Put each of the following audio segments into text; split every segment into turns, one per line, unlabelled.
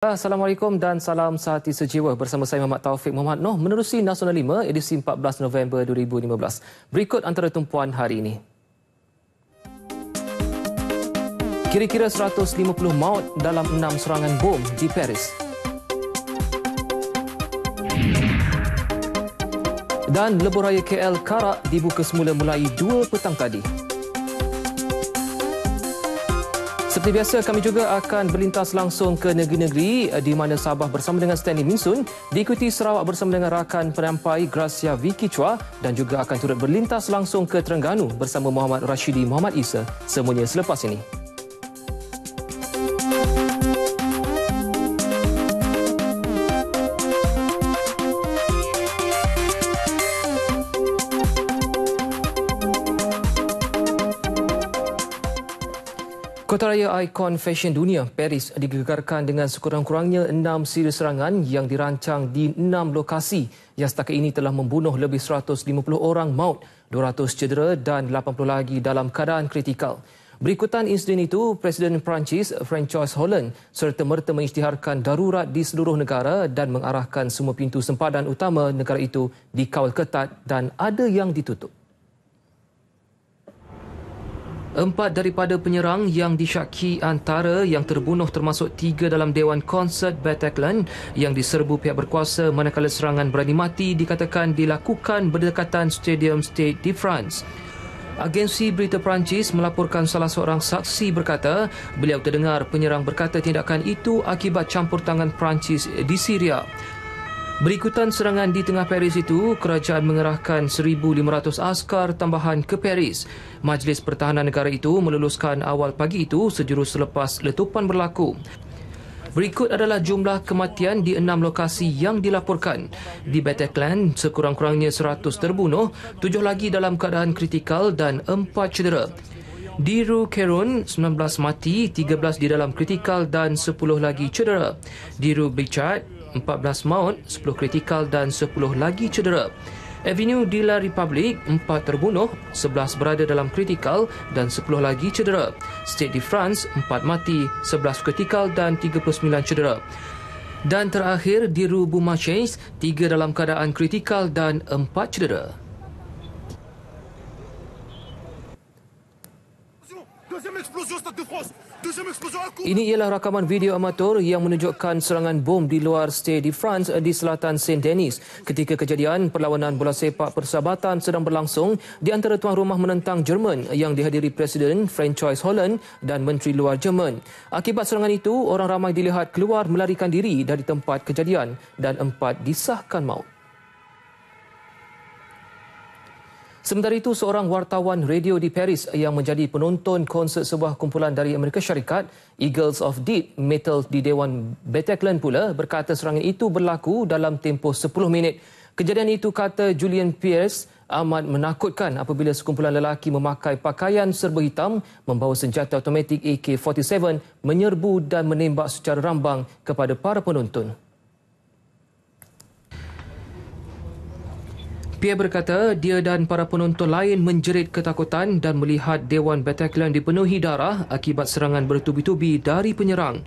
Assalamualaikum dan salam sehati sejiwa bersama saya Muhammad Taufik Muhammad Noh menerusi Nasional 5 edisi 14 November 2015. Berikut antara tumpuan hari ini. Kira-kira 150 maut dalam enam serangan bom di Paris. Dan lebuh raya KL Karak dibuka semula mulai 2 petang tadi. Seperti biasa, kami juga akan berlintas langsung ke negeri-negeri eh, di mana Sabah bersama dengan Stanley Minsun diikuti Sarawak bersama dengan rakan penampai Gracia Vicky Chua dan juga akan turut berlintas langsung ke Terengganu bersama Muhammad Rashidi Muhammad Isa semuanya selepas ini. Jutaraya ikon fashion dunia Paris digegarkan dengan sekurang-kurangnya enam siri serangan yang dirancang di enam lokasi yang setakat ini telah membunuh lebih 150 orang maut, 200 cedera dan 80 lagi dalam keadaan kritikal. Berikutan insiden itu, Presiden Perancis Francois Hollande serta merta mengisytiharkan darurat di seluruh negara dan mengarahkan semua pintu sempadan utama negara itu dikawal ketat dan ada yang ditutup. Empat daripada penyerang yang disyaki antara yang terbunuh termasuk tiga dalam Dewan Konsert Bataclan yang diserbu pihak berkuasa manakala serangan berani mati dikatakan dilakukan berdekatan Stadium State di France. Agensi berita Perancis melaporkan salah seorang saksi berkata beliau terdengar penyerang berkata tindakan itu akibat campur tangan Perancis di Syria. Berikutan serangan di tengah Paris itu, kerajaan mengerahkan 1,500 askar tambahan ke Paris. Majlis Pertahanan Negara itu meluluskan awal pagi itu sejurus selepas letupan berlaku. Berikut adalah jumlah kematian di enam lokasi yang dilaporkan. Di Bataclan, sekurang-kurangnya 100 terbunuh, tujuh lagi dalam keadaan kritikal dan empat cedera. Di Rue Caron, 19 mati, 13 di dalam kritikal dan 10 lagi cedera. Di Rue Bichat, 14 maut, 10 kritikal dan 10 lagi cedera. Avenue de la Republic, 4 terbunuh, 11 berada dalam kritikal dan 10 lagi cedera. State de France, 4 mati, 11 kritikal dan 39 cedera. Dan terakhir di Rue Beaumarchais, 3 dalam keadaan kritikal dan 4 cedera.
Deuxième explosion, Stade de France. Ini
ialah rakaman video amatur yang menunjukkan serangan bom di luar Stade de France di selatan Saint Denis. Ketika kejadian perlawanan bola sepak persahabatan sedang berlangsung di antara tuan rumah menentang Jerman yang dihadiri Presiden Franchise Hollande dan Menteri Luar Jerman. Akibat serangan itu, orang ramai dilihat keluar melarikan diri dari tempat kejadian dan empat disahkan maut. Sementara itu, seorang wartawan radio di Paris yang menjadi penonton konsert sebuah kumpulan dari Amerika Syarikat, Eagles of Deep Metal di Dewan Bataclan pula berkata serangan itu berlaku dalam tempoh 10 minit. Kejadian itu kata Julian Pierce amat menakutkan apabila sekumpulan lelaki memakai pakaian serba hitam membawa senjata otomatik AK-47 menyerbu dan menembak secara rambang kepada para penonton. Pierre berkata dia dan para penonton lain menjerit ketakutan dan melihat Dewan Bataclan dipenuhi darah akibat serangan bertubi-tubi dari penyerang.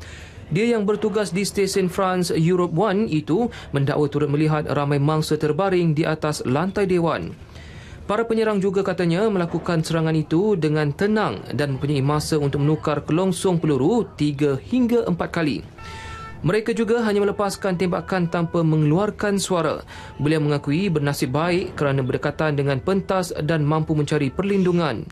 Dia yang bertugas di stesen France Europe One itu mendakwa turut melihat ramai mangsa terbaring di atas lantai dewan. Para penyerang juga katanya melakukan serangan itu dengan tenang dan mempunyai masa untuk menukar kelongsong peluru 3 hingga 4 kali. Mereka juga hanya melepaskan tembakan tanpa mengeluarkan suara. Beliau mengakui bernasib baik kerana berdekatan dengan pentas dan mampu mencari perlindungan.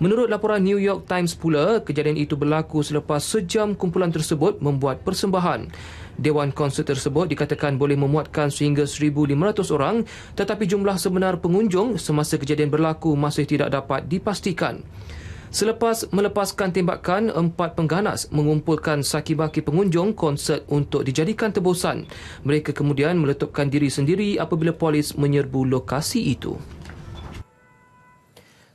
Menurut laporan New York Times pula, kejadian itu berlaku selepas sejam kumpulan tersebut membuat persembahan. Dewan konser tersebut dikatakan boleh memuatkan sehingga 1,500 orang tetapi jumlah sebenar pengunjung semasa kejadian berlaku masih tidak dapat dipastikan. Selepas melepaskan tembakan, empat pengganas mengumpulkan saki-baki pengunjung konsert untuk dijadikan tebusan. Mereka kemudian meletupkan diri sendiri apabila polis menyerbu lokasi itu.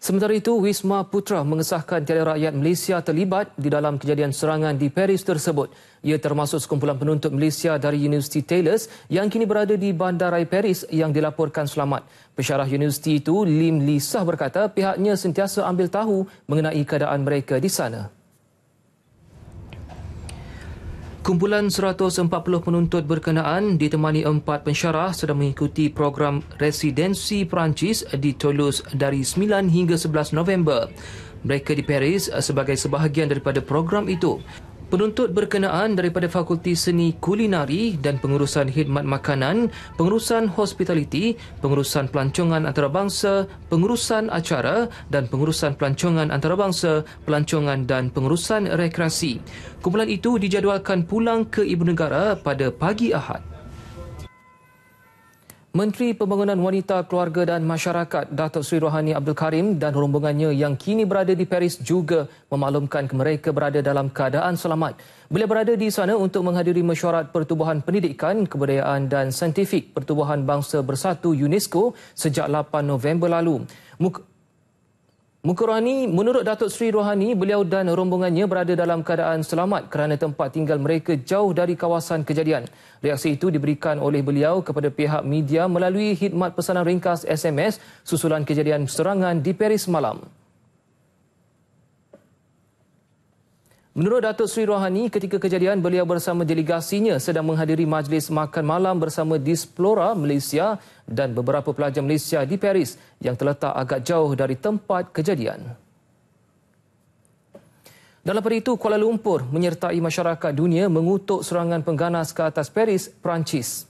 Sementara itu, Wisma Putra mengesahkan tiada rakyat Malaysia terlibat di dalam kejadian serangan di Paris tersebut. Ia termasuk sekumpulan penuntut Malaysia dari Universiti Taylors yang kini berada di Bandarai Paris yang dilaporkan selamat. Pesyarah universiti itu, Lim Lisah berkata pihaknya sentiasa ambil tahu mengenai keadaan mereka di sana. Kumpulan 140 penuntut berkenaan ditemani empat pensyarah sedang mengikuti program residensi Perancis di Toulouse dari 9 hingga 11 November. Mereka di Paris sebagai sebahagian daripada program itu. Penuntut berkenaan daripada Fakulti Seni Kulinari dan Pengurusan Hidmat Makanan, Pengurusan Hospitality, Pengurusan Pelancongan Antarabangsa, Pengurusan Acara dan Pengurusan Pelancongan Antarabangsa, Pelancongan dan Pengurusan Rekreasi. Kumpulan itu dijadualkan pulang ke Ibu Negara pada pagi Ahad. Menteri Pembangunan Wanita, Keluarga dan Masyarakat Datuk Seri Rohani Abdul Karim dan rombongannya yang kini berada di Paris juga memaklumkan mereka berada dalam keadaan selamat. Beliau berada di sana untuk menghadiri mesyuarat Pertubuhan Pendidikan, Kebudayaan dan Saintifik Pertubuhan Bangsa Bersatu UNESCO sejak 8 November lalu. Mukurani, menurut Datuk Sri Rohani, beliau dan rombongannya berada dalam keadaan selamat kerana tempat tinggal mereka jauh dari kawasan kejadian. Reaksi itu diberikan oleh beliau kepada pihak media melalui khidmat pesanan ringkas SMS susulan kejadian serangan di Paris malam. Menurut Datuk Sri Rohani, ketika kejadian beliau bersama delegasinya sedang menghadiri majlis makan malam bersama Displora Malaysia dan beberapa pelajar Malaysia di Paris yang terletak agak jauh dari tempat kejadian. Dalam hari itu, Kuala Lumpur menyertai masyarakat dunia mengutuk serangan pengganas ke atas Paris, Perancis.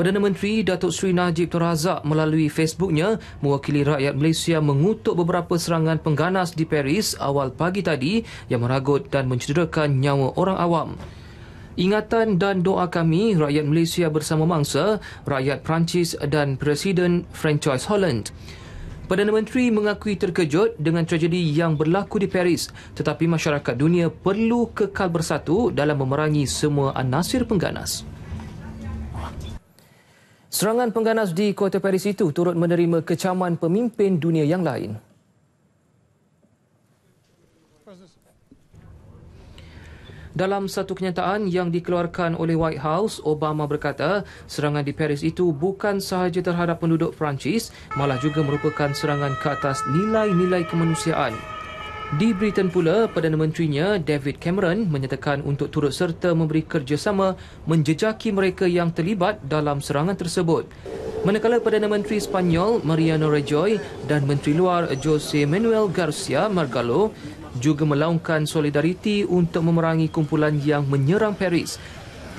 Perdana Menteri Datuk Seri Najib Tun Razak melalui Facebooknya mewakili rakyat Malaysia mengutuk beberapa serangan pengganas di Paris awal pagi tadi yang meragut dan mencederakan nyawa orang awam. Ingatan dan doa kami, rakyat Malaysia bersama mangsa, rakyat Perancis dan Presiden Francois Holland. Perdana Menteri mengakui terkejut dengan tragedi yang berlaku di Paris tetapi masyarakat dunia perlu kekal bersatu dalam memerangi semua anasir pengganas. Serangan pengganas di kota Paris itu turut menerima kecaman pemimpin dunia yang lain. Dalam satu kenyataan yang dikeluarkan oleh White House, Obama berkata serangan di Paris itu bukan sahaja terhadap penduduk Perancis, malah juga merupakan serangan ke atas nilai-nilai kemanusiaan. Di Britain pula, Perdana Menterinya David Cameron menyatakan untuk turut serta memberi kerjasama menjejaki mereka yang terlibat dalam serangan tersebut. Manakala Perdana Menteri Spanyol Mariano Rajoy dan Menteri Luar Jose Manuel Garcia Margallo juga melaungkan solidariti untuk memerangi kumpulan yang menyerang Paris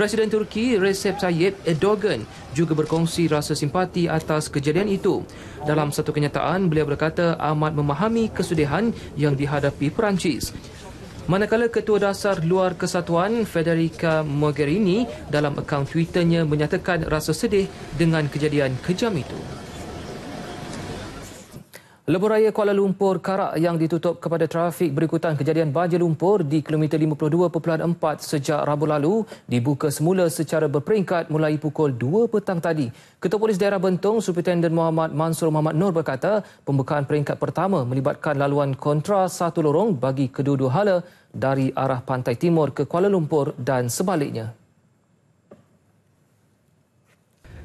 Presiden Turki Recep Tayyip Erdogan juga berkongsi rasa simpati atas kejadian itu. Dalam satu kenyataan, beliau berkata amat memahami kesudahan yang dihadapi Perancis. Manakala Ketua Dasar Luar Kesatuan Federica Mogherini dalam akaun Twitternya menyatakan rasa sedih dengan kejadian kejam itu. Lebuh Raya Kuala Lumpur Karak yang ditutup kepada trafik berikutan kejadian banjir lumpur di kilometer 52.4 sejak Rabu lalu dibuka semula secara berperingkat mulai pukul 2 petang tadi. Ketua Polis Daerah Bentong Superintendent Muhammad Mansur Muhammad Nur berkata pembukaan peringkat pertama melibatkan laluan kontra satu lorong bagi kedua-dua hala dari arah pantai timur ke Kuala Lumpur dan sebaliknya.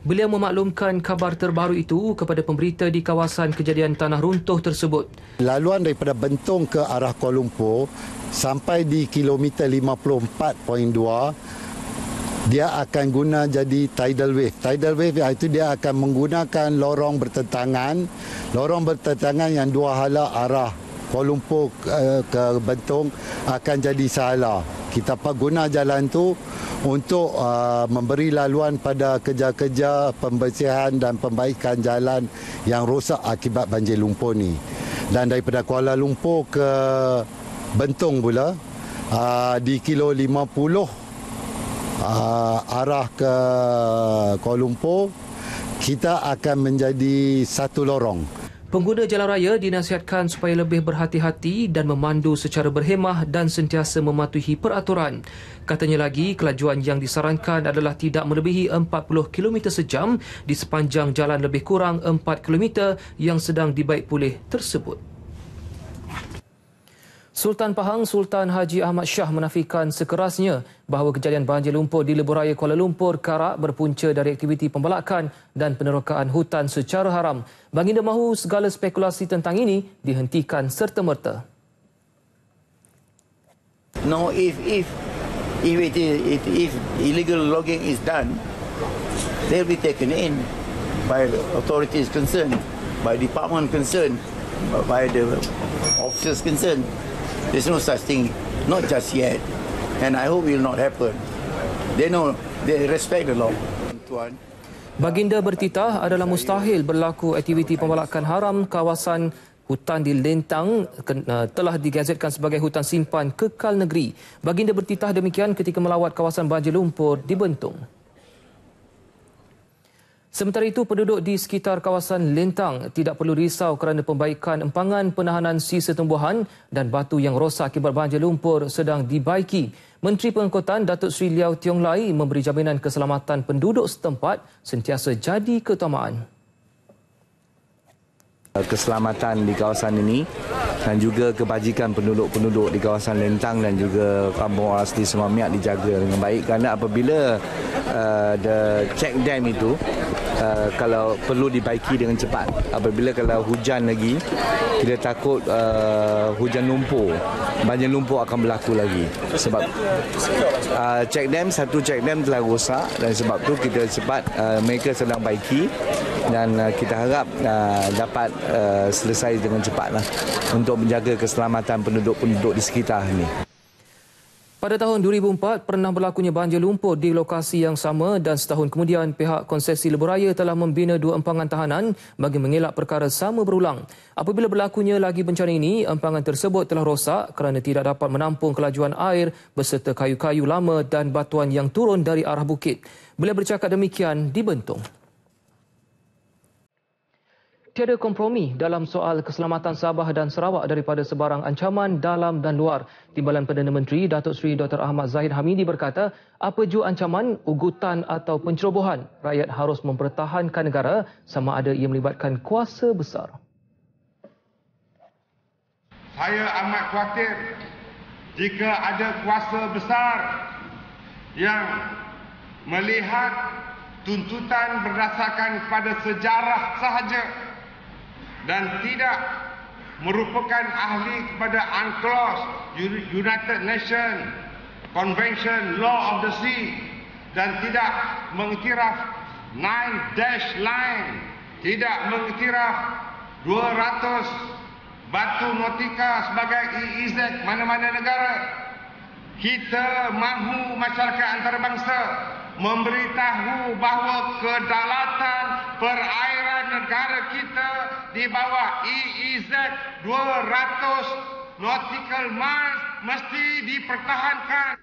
Beliau memaklumkan kabar terbaru itu kepada pemberita di kawasan kejadian tanah runtuh tersebut.
Laluan daripada Bentong ke arah Kuala Lumpur sampai di kilometer 54.2 dia akan guna jadi tidal wave. Tidal wave iaitu dia akan menggunakan lorong bertentangan, lorong bertentangan yang dua hala arah Kuala Lumpur uh, ke Bentong akan jadi salah. Kita guna jalan tu untuk uh, memberi laluan pada kerja-kerja pembersihan dan pembaikan jalan yang rosak akibat banjir lumpur ni. Dan daripada Kuala Lumpur ke Bentong pula uh, di kilo 50 uh, arah ke Kuala Lumpur kita akan menjadi satu lorong.
Pengguna jalan raya dinasihatkan supaya lebih berhati-hati dan memandu secara berhemah dan sentiasa mematuhi peraturan. Katanya lagi, kelajuan yang disarankan adalah tidak melebihi 40 km sejam di sepanjang jalan lebih kurang 4 km yang sedang dibaik pulih tersebut. Sultan Pahang Sultan Haji Ahmad Shah menafikan sekerasnya bahawa kejadian banjir lumpur di Leburaya Kuala Lumpur Karak berpunca dari aktiviti pembelakan dan penerokaan hutan secara haram. Baginda mahu segala spekulasi tentang ini dihentikan serta-merta.
No, if if if it is it, if illegal logging is done, they will be taken in by the authorities concerned, by department concerned, by the officers concerned. There's no such thing, not just yet. And I hope it will not happen. They know, they respect the law.
Baginda bertitah adalah mustahil berlaku aktiviti pembalakan haram kawasan hutan di Lentang eh, telah digazetkan sebagai hutan simpan kekal negeri. Baginda bertitah demikian ketika melawat kawasan banjir lumpur di Bentong. Sementara itu, penduduk di sekitar kawasan Lentang tidak perlu risau kerana pembaikan empangan penahanan sisa tumbuhan dan batu yang rosak akibat banjir lumpur sedang dibaiki. Menteri Pengangkutan Datuk Sri Liao Tiong Lai memberi jaminan keselamatan penduduk setempat sentiasa jadi keutamaan.
Eh, keselamatan di kawasan ini dan juga kebajikan penduduk-penduduk di kawasan Lentang dan
juga kampung asli semua Miak dijaga dengan baik kerana apabila uh, the check dam itu uh, kalau perlu dibaiki dengan cepat apabila kalau hujan lagi
kita takut uh, hujan lumpur banyak lumpur akan berlaku lagi sebab uh, check dam satu check dam telah rosak dan sebab tu kita cepat uh, mereka sedang baiki dan uh, kita harap uh, dapat uh, selesai dengan cepatlah untuk menjaga keselamatan penduduk-penduduk di sekitar ini.
Pada tahun 2004, pernah berlakunya banjir lumpur di lokasi yang sama dan setahun kemudian pihak konsesi Leburaya telah membina dua empangan tahanan bagi mengelak perkara sama berulang. Apabila berlakunya lagi bencana ini, empangan tersebut telah rosak kerana tidak dapat menampung kelajuan air beserta kayu-kayu lama dan batuan yang turun dari arah bukit. Beliau bercakap demikian di Bentong tiada kompromi dalam soal keselamatan Sabah dan Sarawak daripada sebarang ancaman dalam dan luar. Timbalan Perdana Menteri Datuk Seri Dr. Ahmad Zahid Hamidi berkata, apa jua ancaman, ugutan atau pencerobohan, rakyat harus mempertahankan negara sama ada ia melibatkan kuasa besar.
Saya amat khawatir jika ada kuasa besar yang melihat tuntutan berdasarkan kepada sejarah sahaja dan tidak merupakan ahli kepada UNCLOS United Nations Convention Law of the Sea dan tidak mengiktiraf 9 dash line tidak mengiktiraf 200 batu notika sebagai EEZ mana-mana negara kita mahu masyarakat antarabangsa memberitahu bahawa kedalatan perairan negara kita di bawah EEZ 200 nautical miles mesti
dipertahankan.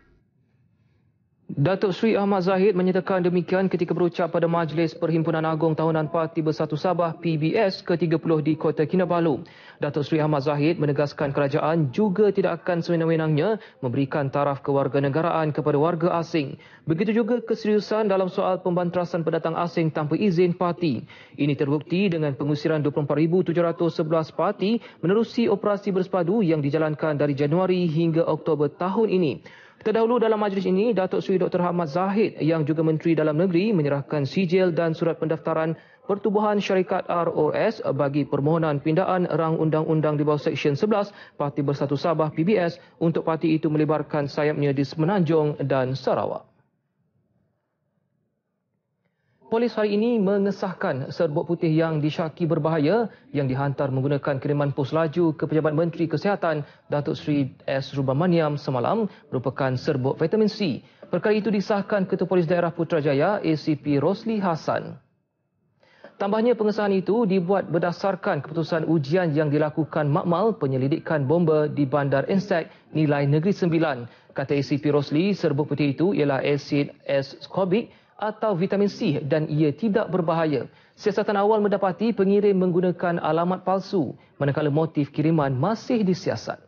Datuk Sri Ahmad Zahid menyatakan demikian ketika berucap pada Majlis Perhimpunan agung Tahunan Parti Bersatu Sabah PBS ke-30 di Kota Kinabalu. Datuk Sri Ahmad Zahid menegaskan kerajaan juga tidak akan sewenang-wenangnya memberikan taraf kewarganegaraan kepada warga asing. Begitu juga keseriusan dalam soal pembantrasan pendatang asing tanpa izin parti. Ini terbukti dengan pengusiran 24,711 parti menerusi operasi bersepadu yang dijalankan dari Januari hingga Oktober tahun ini. Terdahulu dalam majlis ini, Datuk Seri Dr. Hamad Zahid yang juga Menteri Dalam Negeri menyerahkan sijil dan surat pendaftaran Pertubuhan Syarikat ROS bagi permohonan pindaan rang undang-undang di bawah Seksyen 11 Parti Bersatu Sabah PBS untuk parti itu melibarkan sayapnya di Semenanjung dan Sarawak polis hari ini mengesahkan serbuk putih yang disyaki berbahaya yang dihantar menggunakan kiriman pos laju ke Pejabat Menteri Kesihatan Datuk Seri S. Rubamaniam semalam merupakan serbuk vitamin C. Perkara itu disahkan Ketua Polis Daerah Putrajaya ACP Rosli Hassan. Tambahnya pengesahan itu dibuat berdasarkan keputusan ujian yang dilakukan makmal penyelidikan bomba di Bandar Insek nilai Negeri Sembilan. Kata ACP Rosli, serbuk putih itu ialah asid ascorbic atau vitamin C dan ia tidak berbahaya. Siasatan awal mendapati pengirim menggunakan alamat palsu manakala motif kiriman masih disiasat.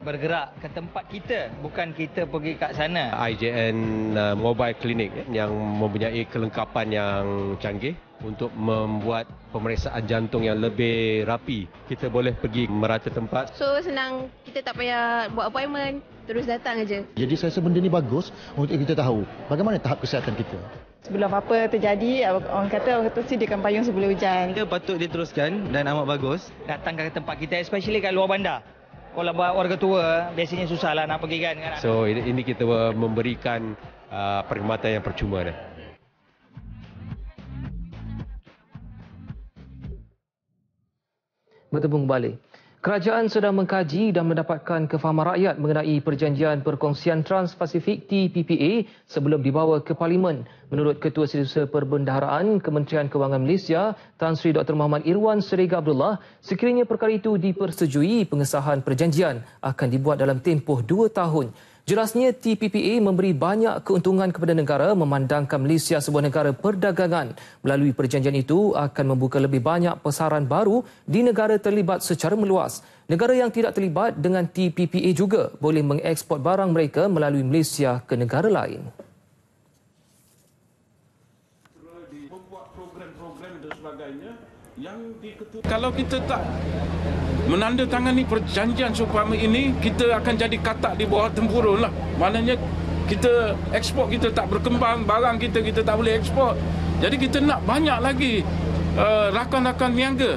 bergerak ke tempat kita bukan kita pergi kat sana
IJN uh, Mobile Clinic eh, yang mempunyai kelengkapan yang canggih untuk membuat pemeriksaan jantung yang lebih rapi. Kita boleh pergi merata tempat.
So senang kita tak payah buat appointment, terus datang aja.
Jadi saya rasa benda ni bagus untuk kita tahu bagaimana tahap kesihatan kita.
Sebelum apa terjadi, orang kata orang kata
dia akan payung sebelum hujan. Kita patut diteruskan dan amat bagus. Datang ke tempat kita, especially kat luar
bandar. Kalau buat warga tua, biasanya susahlah nak pergi kan.
So ini kita memberikan uh, perkhidmatan yang percuma. Dah.
bertemu balik. Kerajaan sedang mengkaji dan mendapatkan kefahaman rakyat mengenai Perjanjian Perkongsian Trans-Pacific TPPA sebelum dibawa ke Parlimen. Menurut Ketua Setiausaha Perbendaharaan Kementerian Kewangan Malaysia, Tan Sri Dr. Muhammad Irwan Seriga Abdullah, sekiranya perkara itu dipersetujui, pengesahan perjanjian akan dibuat dalam tempoh dua tahun. Jelasnya TPPA memberi banyak keuntungan kepada negara memandangkan Malaysia sebuah negara perdagangan. Melalui perjanjian itu akan membuka lebih banyak pasaran baru di negara terlibat secara meluas. Negara yang tidak terlibat dengan TPPA juga boleh mengeksport barang mereka melalui Malaysia ke negara lain.
Kalau kita tak
menandatangani
perjanjian seumpama ini, kita akan jadi katak di bawah tempurun lah. Maknanya kita ekspor kita tak berkembang, barang kita kita tak boleh ekspor. Jadi kita nak banyak lagi uh, rakan-rakan niaga.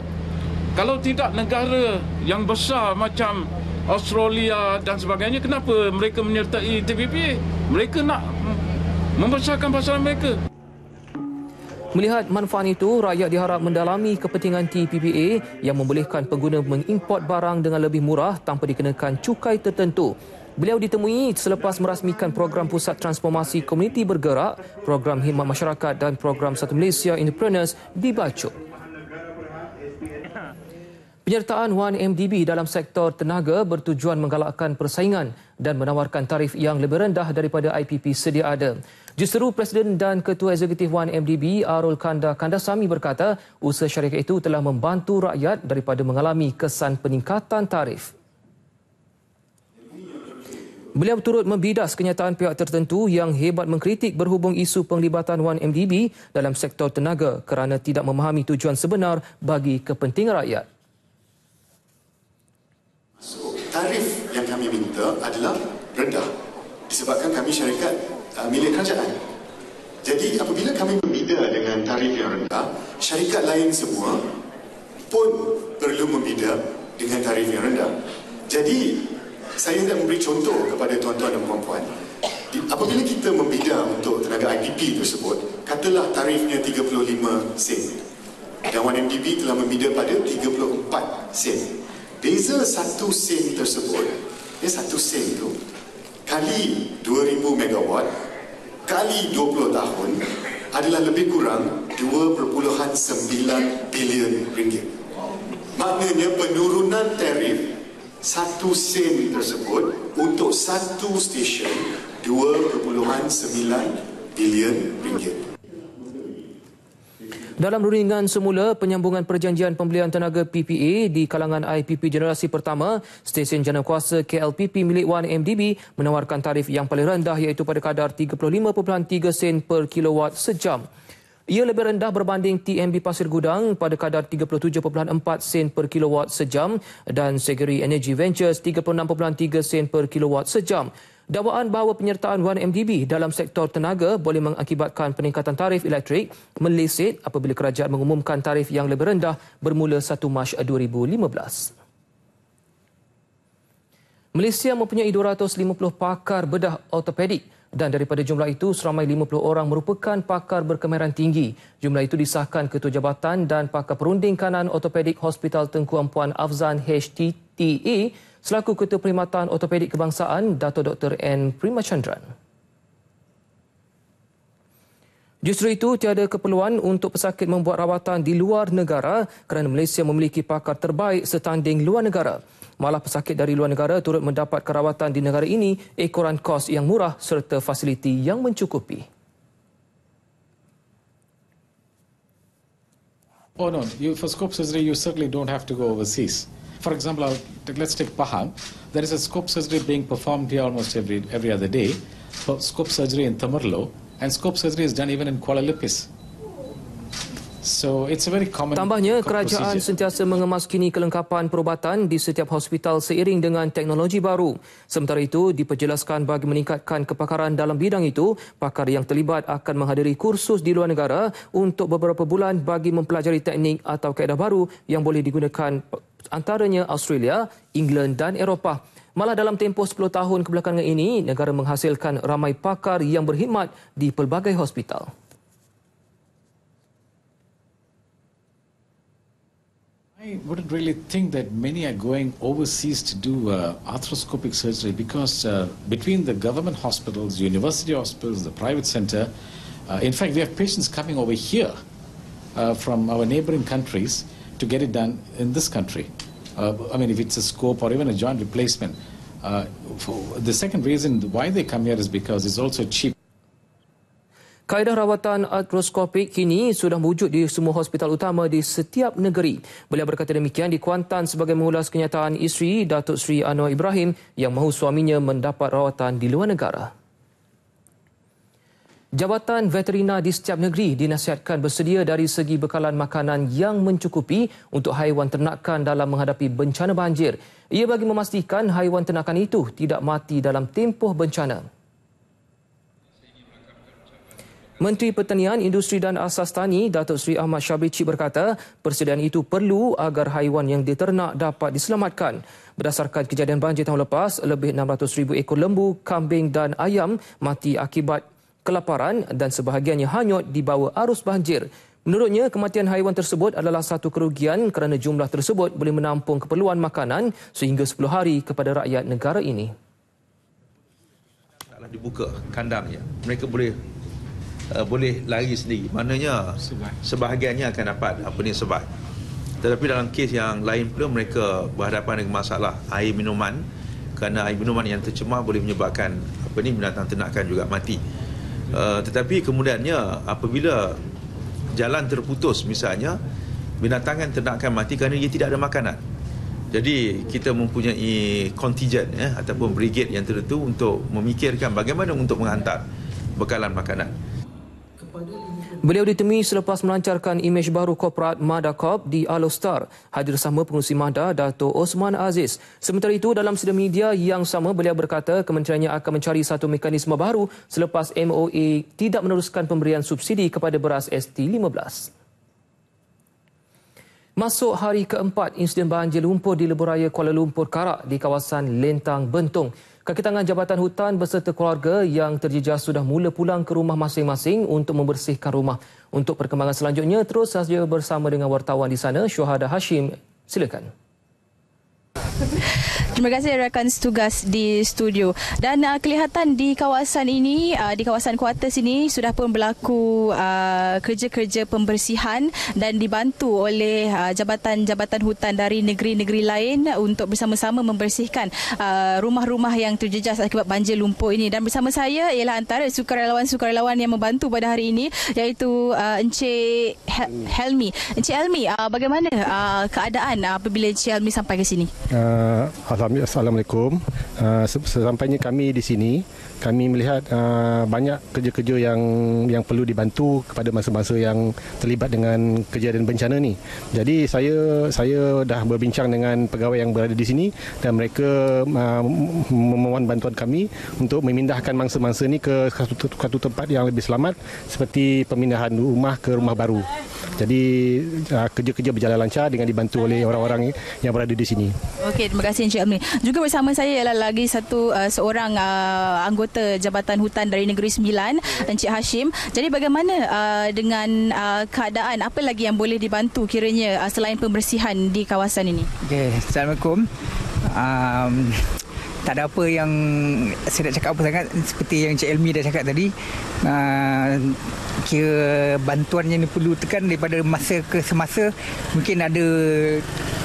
Kalau tidak negara yang besar macam Australia dan sebagainya, kenapa mereka menyertai TPP?
Mereka nak membesarkan pasaran mereka. Melihat manfaat itu, rakyat diharap mendalami kepentingan TPPA yang membolehkan pengguna mengimport barang dengan lebih murah tanpa dikenakan cukai tertentu. Beliau ditemui selepas merasmikan program Pusat Transformasi Komuniti Bergerak, program Himat Masyarakat dan program Satu Malaysia Entrepreneurs di Bacok. Penyertaan 1MDB dalam sektor tenaga bertujuan menggalakkan persaingan dan menawarkan tarif yang lebih rendah daripada IPP sedia ada. Justeru Presiden dan Ketua Eksekutif 1MDB Arul Kanda Kandasami berkata usaha syarikat itu telah membantu rakyat daripada mengalami kesan peningkatan tarif. Beliau turut membidas kenyataan pihak tertentu yang hebat mengkritik berhubung isu penglibatan 1MDB dalam sektor tenaga kerana tidak memahami tujuan sebenar bagi kepentingan rakyat.
So, tarif yang kami minta adalah rendah disebabkan kami syarikat uh, milik kerajaan. Jadi apabila kami membida dengan tarif yang rendah, syarikat lain semua pun perlu membida dengan tarif yang rendah. Jadi saya nak memberi contoh kepada tuan-tuan dan puan-puan. Apabila kita membida untuk tenaga IDP tersebut, katalah tarifnya 35 sen. Dan Dewan MDB telah membida pada 34 sen. Beza satu sen tersebut Ini satu sen tu Kali 2000 megawatt Kali 20 tahun Adalah lebih kurang 2.9 bilion ringgit Maknanya penurunan tarif Satu sen tersebut
Untuk satu stesen 2.9 bilion ringgit dalam rundingan semula penyambungan perjanjian pembelian tenaga PPA di kalangan IPP generasi pertama, stesen jana kuasa KLPP milik 1MDB menawarkan tarif yang paling rendah iaitu pada kadar 35.3 sen per kilowatt sejam. Ia lebih rendah berbanding TMB Pasir Gudang pada kadar 37.4 sen per kilowatt sejam dan Segeri Energy Ventures 36.3 sen per kilowatt sejam. Dakwaan bahawa penyertaan 1MDB dalam sektor tenaga boleh mengakibatkan peningkatan tarif elektrik meleset apabila kerajaan mengumumkan tarif yang lebih rendah bermula 1 Mac 2015. Malaysia mempunyai 250 pakar bedah ortopedik dan daripada jumlah itu seramai 50 orang merupakan pakar berkemahiran tinggi. Jumlah itu disahkan Ketua Jabatan dan Pakar Perunding Kanan Ortopedik Hospital Tengku Ampuan Afzan HTTA e, selaku Ketua Perkhidmatan Ortopedik Kebangsaan Dato Dr N Prima Chandran. Justru itu tiada keperluan untuk pesakit membuat rawatan di luar negara kerana Malaysia memiliki pakar terbaik setanding luar negara. Malah pesakit dari luar negara turut mendapat kerawatan di negara ini ekoran kos yang murah serta fasiliti yang mencukupi.
Oh no, you, for scope surgery you certainly don't have to go overseas for example, I'll take, let's take Pahang. There is a scope surgery being performed here almost every, every other day. For scope surgery in Tamarlo, and scope surgery is done even in Kuala Lumpur. So it's a very common
Tambahnya, kerajaan procedure. sentiasa mengemaskini kelengkapan perubatan di setiap hospital seiring dengan teknologi baru. Sementara itu, diperjelaskan bagi meningkatkan kepakaran dalam bidang itu, pakar yang terlibat akan menghadiri kursus di luar negara untuk beberapa bulan bagi mempelajari teknik atau kaedah baru yang boleh digunakan antaranya Australia, England dan Eropah. Malah dalam tempoh 10 tahun kebelakangan ini, negara menghasilkan ramai pakar yang berkhidmat di pelbagai hospital.
I wouldn't really think that many are going overseas to do uh, arthroscopic surgery because uh, between the government hospitals, university hospitals, the private center, uh, in fact, we have patients coming over here uh, from our neighboring countries to get it done in this country. Uh, I mean, if it's a scope
or even a joint replacement. Uh, for the second reason why they come here is because it's also cheap. Kaedah rawatan artroskopik kini sudah wujud di semua hospital utama di setiap negeri. Beliau berkata demikian di Kuantan sebagai mengulas kenyataan isteri Datuk Sri Anwar Ibrahim yang mahu suaminya mendapat rawatan di luar negara. Jabatan Veterina di setiap negeri dinasihatkan bersedia dari segi bekalan makanan yang mencukupi untuk haiwan ternakan dalam menghadapi bencana banjir. Ia bagi memastikan haiwan ternakan itu tidak mati dalam tempoh bencana. Menteri Pertanian, Industri dan Asas Tani, Datuk Seri Ahmad Syabrici berkata, persediaan itu perlu agar haiwan yang diternak dapat diselamatkan. Berdasarkan kejadian banjir tahun lepas, lebih 600,000 ekor lembu, kambing dan ayam mati akibat kelaparan dan sebahagiannya hanyut di bawah arus banjir. Menurutnya, kematian haiwan tersebut adalah satu kerugian kerana jumlah tersebut boleh menampung keperluan makanan sehingga 10 hari kepada rakyat negara ini.
Taklah dibuka kandangnya. Mereka boleh uh, boleh lari sendiri. Maknanya sebahagiannya akan dapat apa ni sebab. Tetapi dalam kes yang lain pula mereka berhadapan dengan masalah air minuman kerana air minuman yang tercemar boleh menyebabkan apa ni binatang ternakan juga mati. Uh, tetapi kemudiannya apabila jalan terputus misalnya binatang yang akan mati kerana dia tidak ada makanan. Jadi kita mempunyai kontijen ya, ataupun brigade yang tertentu untuk memikirkan bagaimana untuk menghantar bekalan makanan.
Kepada Beliau ditemui selepas melancarkan imej baru korporat MADA di Alostar. Hadir sama pengurusi MADA, Dato' Osman Aziz. Sementara itu, dalam sedia media yang sama, beliau berkata kementeriannya akan mencari satu mekanisme baru selepas MOA e tidak meneruskan pemberian subsidi kepada beras ST15. Masuk hari keempat, insiden banjir lumpur di Leburaya Kuala Lumpur Karak di kawasan Lentang Bentong. Kaki tangan Jabatan Hutan beserta keluarga yang terjejas sudah mula pulang ke rumah masing-masing untuk membersihkan rumah. Untuk perkembangan selanjutnya, terus saja bersama dengan wartawan di sana, Syuhada Hashim. Silakan.
Terima kasih rakan tugas di studio. Dan uh, kelihatan di kawasan ini, uh, di kawasan kuartus ini sudah pun berlaku uh, kerja-kerja pembersihan dan dibantu oleh uh, jabatan-jabatan hutan dari negeri-negeri lain untuk bersama-sama membersihkan rumah-rumah yang terjejas akibat banjir lumpur ini. Dan bersama saya ialah antara sukarelawan-sukarelawan yang membantu pada hari ini iaitu uh, Encik Helmi. Encik Helmi, uh, bagaimana uh, keadaan apabila Encik Helmi sampai ke sini?
Uh, Assalamualaikum. Uh, sesampainya kami di sini, kami melihat uh, banyak kerja-kerja yang yang perlu dibantu kepada masa-masa yang terlibat dengan kejadian bencana ni. Jadi saya saya dah berbincang dengan pegawai yang berada di sini dan mereka uh, memohon bantuan kami untuk memindahkan mangsa-mangsa ni ke satu, satu tempat yang lebih selamat seperti pemindahan rumah ke rumah baru. Jadi uh, kerja-kerja berjalan lancar dengan dibantu oleh orang-orang yang berada di sini.
Okey, terima kasih Encik Amni. Juga bersama saya ialah lagi satu uh, seorang uh, anggota Jurata Jabatan Hutan dari Negeri Sembilan Encik Hashim. Jadi bagaimana uh, dengan uh, keadaan apa lagi yang boleh dibantu kiranya uh, selain pembersihan di kawasan ini?
Okay. Assalamualaikum. Um, tak ada apa yang saya nak cakap apa sangat seperti yang Encik Elmi dah cakap tadi. Uh, kira bantuan yang tekan daripada masa ke semasa mungkin ada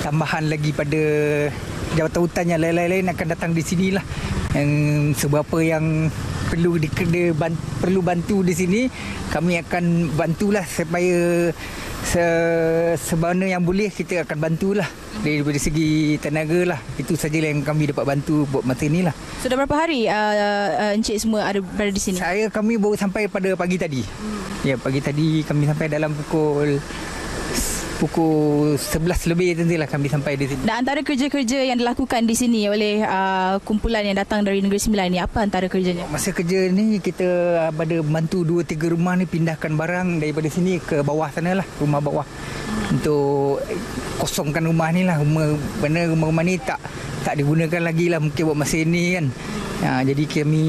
tambahan lagi pada jawatan hutan yang lain-lain akan datang di sini lah yang seberapa yang perlu di, kena, ban, perlu bantu di sini kami akan bantulah supaya se, sebana yang boleh kita akan bantulah dari, dari segi tenaga lah itu saja yang kami dapat bantu buat masa lah.
sudah so, berapa hari uh, uh, uh, encik semua ada berada di sini saya
kami baru sampai pada pagi tadi hmm. ya pagi tadi kami sampai dalam pukul pukul 11 lebih lah kami sampai di sini.
Dan antara kerja-kerja yang dilakukan di sini oleh uh, kumpulan yang datang dari Negeri Sembilan ni apa antara kerjanya? Masa
kerja ni kita uh, ada bantu dua tiga rumah ni pindahkan barang daripada sini ke bawah sana lah, rumah bawah untuk kosongkan rumah ni lah. Rumah, benda rumah-rumah ni tak tak digunakan lagi lah mungkin buat masa ni kan. Ha, jadi kami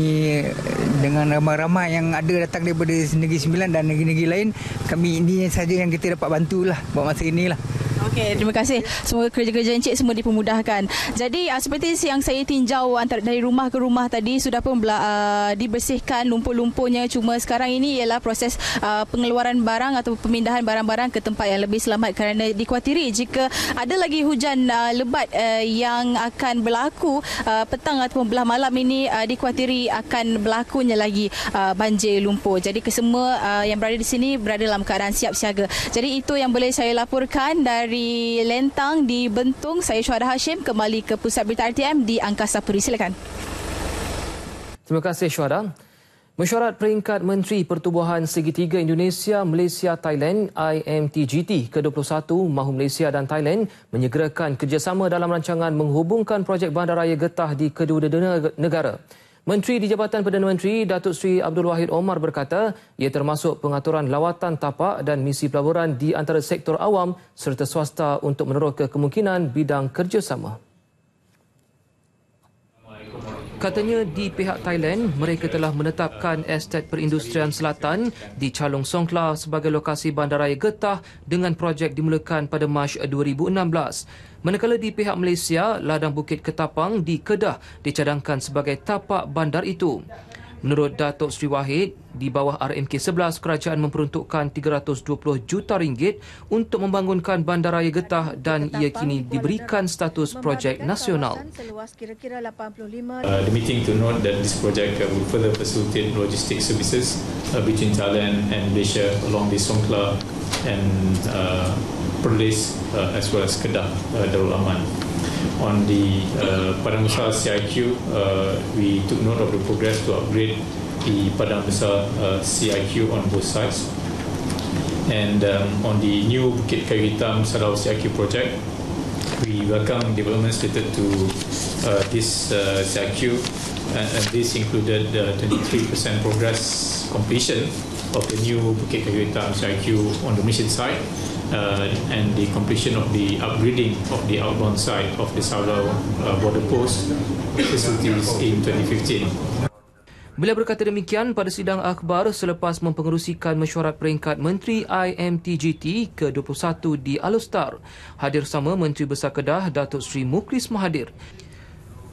dengan ramai-ramai yang ada datang daripada Negeri Sembilan dan negeri-negeri lain, kami ini saja yang kita dapat bantulah buat masa ni lah.
Okey, terima kasih. Semoga kerja-kerja Encik semua dipermudahkan. Jadi uh, seperti yang saya tinjau antara dari rumah ke rumah tadi sudah pun uh, dibersihkan lumpur-lumpurnya cuma sekarang ini ialah proses uh, pengeluaran barang atau pemindahan barang-barang ke tempat yang lebih selamat kerana dikhuatiri jika ada lagi hujan uh, lebat uh, yang akan berlaku uh, petang ataupun belah malam ini uh, dikhuatiri akan berlakunya lagi uh, banjir lumpur. Jadi kesemua uh, yang berada di sini berada dalam keadaan siap siaga. Jadi itu yang boleh saya laporkan dari dari Lentang di Bentong. Saya Syuhada Hashim kembali ke Pusat Berita RTM di Angkasa Puri. Silakan.
Terima kasih Syuhada. Mesyuarat Peringkat Menteri Pertubuhan Segitiga Indonesia Malaysia Thailand IMTGT ke-21 Mahu Malaysia dan Thailand menyegerakan kerjasama dalam rancangan menghubungkan projek bandaraya getah di kedua-dua negara. Menteri di Jabatan Perdana Menteri Datuk Seri Abdul Wahid Omar berkata ia termasuk pengaturan lawatan tapak dan misi pelaburan di antara sektor awam serta swasta untuk meneroka kemungkinan bidang kerjasama. Katanya di pihak Thailand, mereka telah menetapkan Estet Perindustrian Selatan di Chalong Songkla sebagai lokasi bandaraya getah dengan projek dimulakan pada Mac 2016. Manakala di pihak Malaysia, Ladang Bukit Ketapang di Kedah dicadangkan sebagai tapak bandar itu. Menurut Datuk Sri Wahid, di bawah RMK 11, kerajaan memperuntukkan 320 juta ringgit untuk membangunkan bandaraya getah dan ia kini diberikan status projek nasional.
Uh,
the meeting to note that this project uh, will further facilitate logistic services uh, between Thailand and Malaysia along the Songkla and uh, Perlis uh, as well as Kedah uh, Darul Aman. on the uh, Padang Besar CIQ, uh, we took note of the progress to upgrade the Padang Besar uh, CIQ on both sides. And um, on the new Bukit Kayu Hitam Sarawak CIQ project, we welcome developments related to uh, this uh, CIQ, and, and this included 23% uh, progress completion of the new Bukit Kayu Hitam CIQ on the mission side, uh, and the completion of the upgrading of the outbound side of the Sabah uh, border post facilities in 2015.
Beliau berkata demikian pada sidang akhbar selepas mempengerusikan mesyuarat peringkat Menteri IMTGT ke-21 di Alustar. Hadir sama Menteri Besar Kedah, Datuk Sri Mukris Mahathir.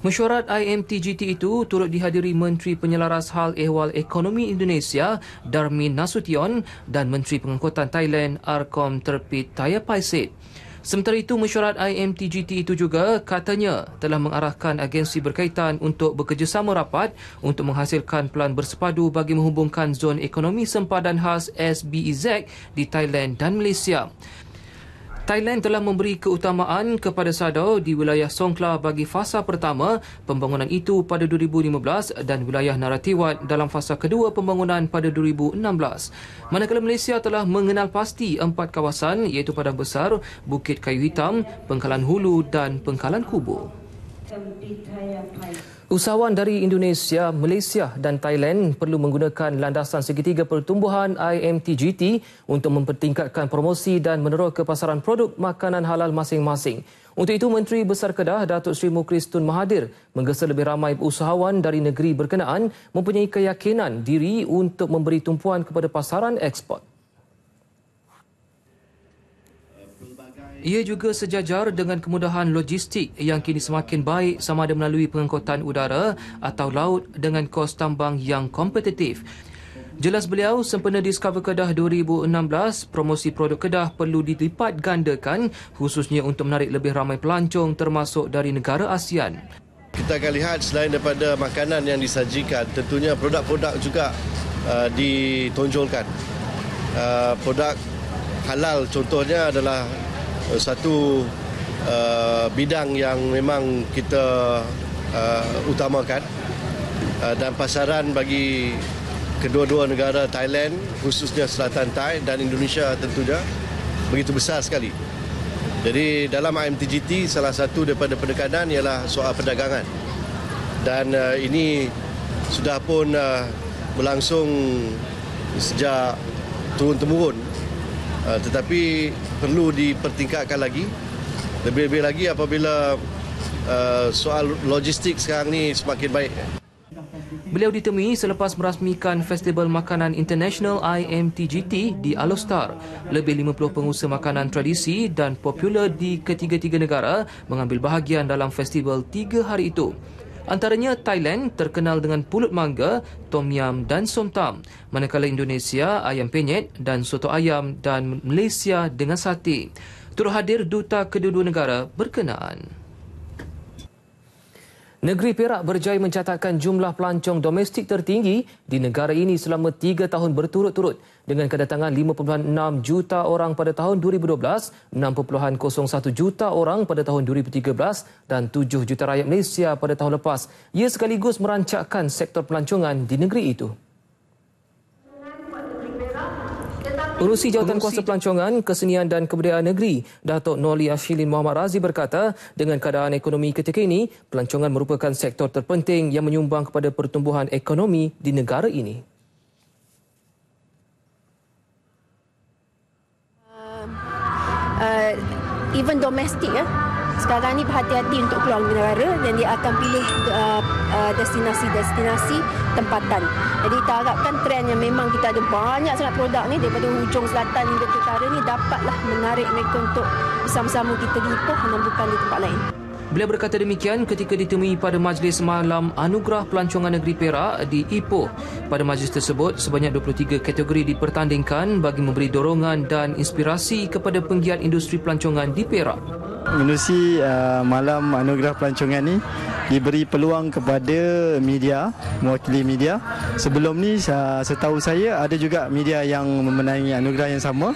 Mesyuarat IMTGT itu turut dihadiri Menteri Penyelaras Hal Ehwal Ekonomi Indonesia Darmin Nasution dan Menteri Pengangkutan Thailand Arkom Terpit Taya Paisit. Sementara itu, mesyuarat IMTGT itu juga katanya telah mengarahkan agensi berkaitan untuk bekerjasama rapat untuk menghasilkan pelan bersepadu bagi menghubungkan zon ekonomi sempadan khas SBEZ di Thailand dan Malaysia. Thailand telah memberi keutamaan kepada Sado di wilayah Songkla bagi fasa pertama pembangunan itu pada 2015 dan wilayah Naratiwat dalam fasa kedua pembangunan pada 2016. Manakala Malaysia telah mengenal pasti empat kawasan iaitu Padang Besar, Bukit Kayu Hitam, Pengkalan Hulu dan Pengkalan Kubu. Usahawan dari Indonesia, Malaysia dan Thailand perlu menggunakan landasan segitiga pertumbuhan IMTGT untuk mempertingkatkan promosi dan meneroka ke pasaran produk makanan halal masing-masing. Untuk itu, Menteri Besar Kedah Datuk Sri Mukris Tun Mahathir menggesa lebih ramai usahawan dari negeri berkenaan mempunyai keyakinan diri untuk memberi tumpuan kepada pasaran ekspor. Ia juga sejajar dengan kemudahan logistik yang kini semakin baik sama ada melalui pengangkutan udara atau laut dengan kos tambang yang kompetitif. Jelas beliau, sempena Discover Kedah 2016, promosi produk Kedah perlu dilipat gandakan khususnya untuk menarik lebih ramai pelancong termasuk dari negara ASEAN.
Kita akan lihat selain daripada makanan yang disajikan, tentunya produk-produk juga uh, ditonjolkan. Uh, produk halal contohnya adalah Eh, satu uh, bidang yang memang kita uh, utamakan uh, dan pasaran bagi kedua-dua negara Thailand khususnya Selatan Thai dan Indonesia tentunya begitu besar sekali. Jadi dalam IMTGT salah satu daripada pendekatan ialah soal perdagangan. Dan uh, ini sudah pun uh, berlangsung sejak turun temurun Eh, tetapi perlu dipertingkatkan lagi lebih-lebih lagi apabila eh, soal logistik sekarang ni semakin baik.
Beliau ditemui selepas merasmikan Festival Makanan International IMTGT di Alostar. Lebih 50 pengusaha makanan tradisi dan popular di ketiga-tiga negara mengambil bahagian dalam festival tiga hari itu. Antaranya Thailand terkenal dengan pulut mangga, tom yam dan som tam. Manakala Indonesia ayam penyet dan soto ayam dan Malaysia dengan sate. Turut hadir duta kedua-dua negara berkenaan. Negeri Perak berjaya mencatatkan jumlah pelancong domestik tertinggi di negara ini selama tiga tahun berturut-turut. Dengan kedatangan 5.6 juta orang pada tahun 2012, 6.01 juta orang pada tahun 2013 dan 7 juta rakyat Malaysia pada tahun lepas. Ia sekaligus merancakkan sektor pelancongan di negeri itu. Urusi Jawatan Kuasa Pelancongan, Kesenian dan Kebudayaan Negeri, Datuk Noli Ashilin Muhammad Razi berkata, dengan keadaan ekonomi ketika ini, pelancongan merupakan sektor terpenting yang menyumbang kepada pertumbuhan ekonomi di negara ini.
uh, even domestik ya. Uh, sekarang ni berhati-hati untuk keluar negara dan dia akan pilih destinasi-destinasi uh, uh, tempatan. Jadi kita harapkan tren yang memang kita ada banyak sangat produk ni daripada hujung selatan hingga ke utara ni dapatlah menarik
mereka untuk bersama-sama kita di Ipoh dan bukan di tempat lain.
Beliau berkata demikian ketika ditemui pada majlis malam anugerah pelancongan negeri Perak di Ipoh. Pada majlis tersebut, sebanyak 23 kategori dipertandingkan bagi memberi dorongan dan inspirasi kepada penggiat industri pelancongan di Perak.
Menerusi uh, malam anugerah pelancongan ini diberi peluang kepada media, mewakili media. Sebelum ni uh, setahu saya ada juga media yang memenangi anugerah yang sama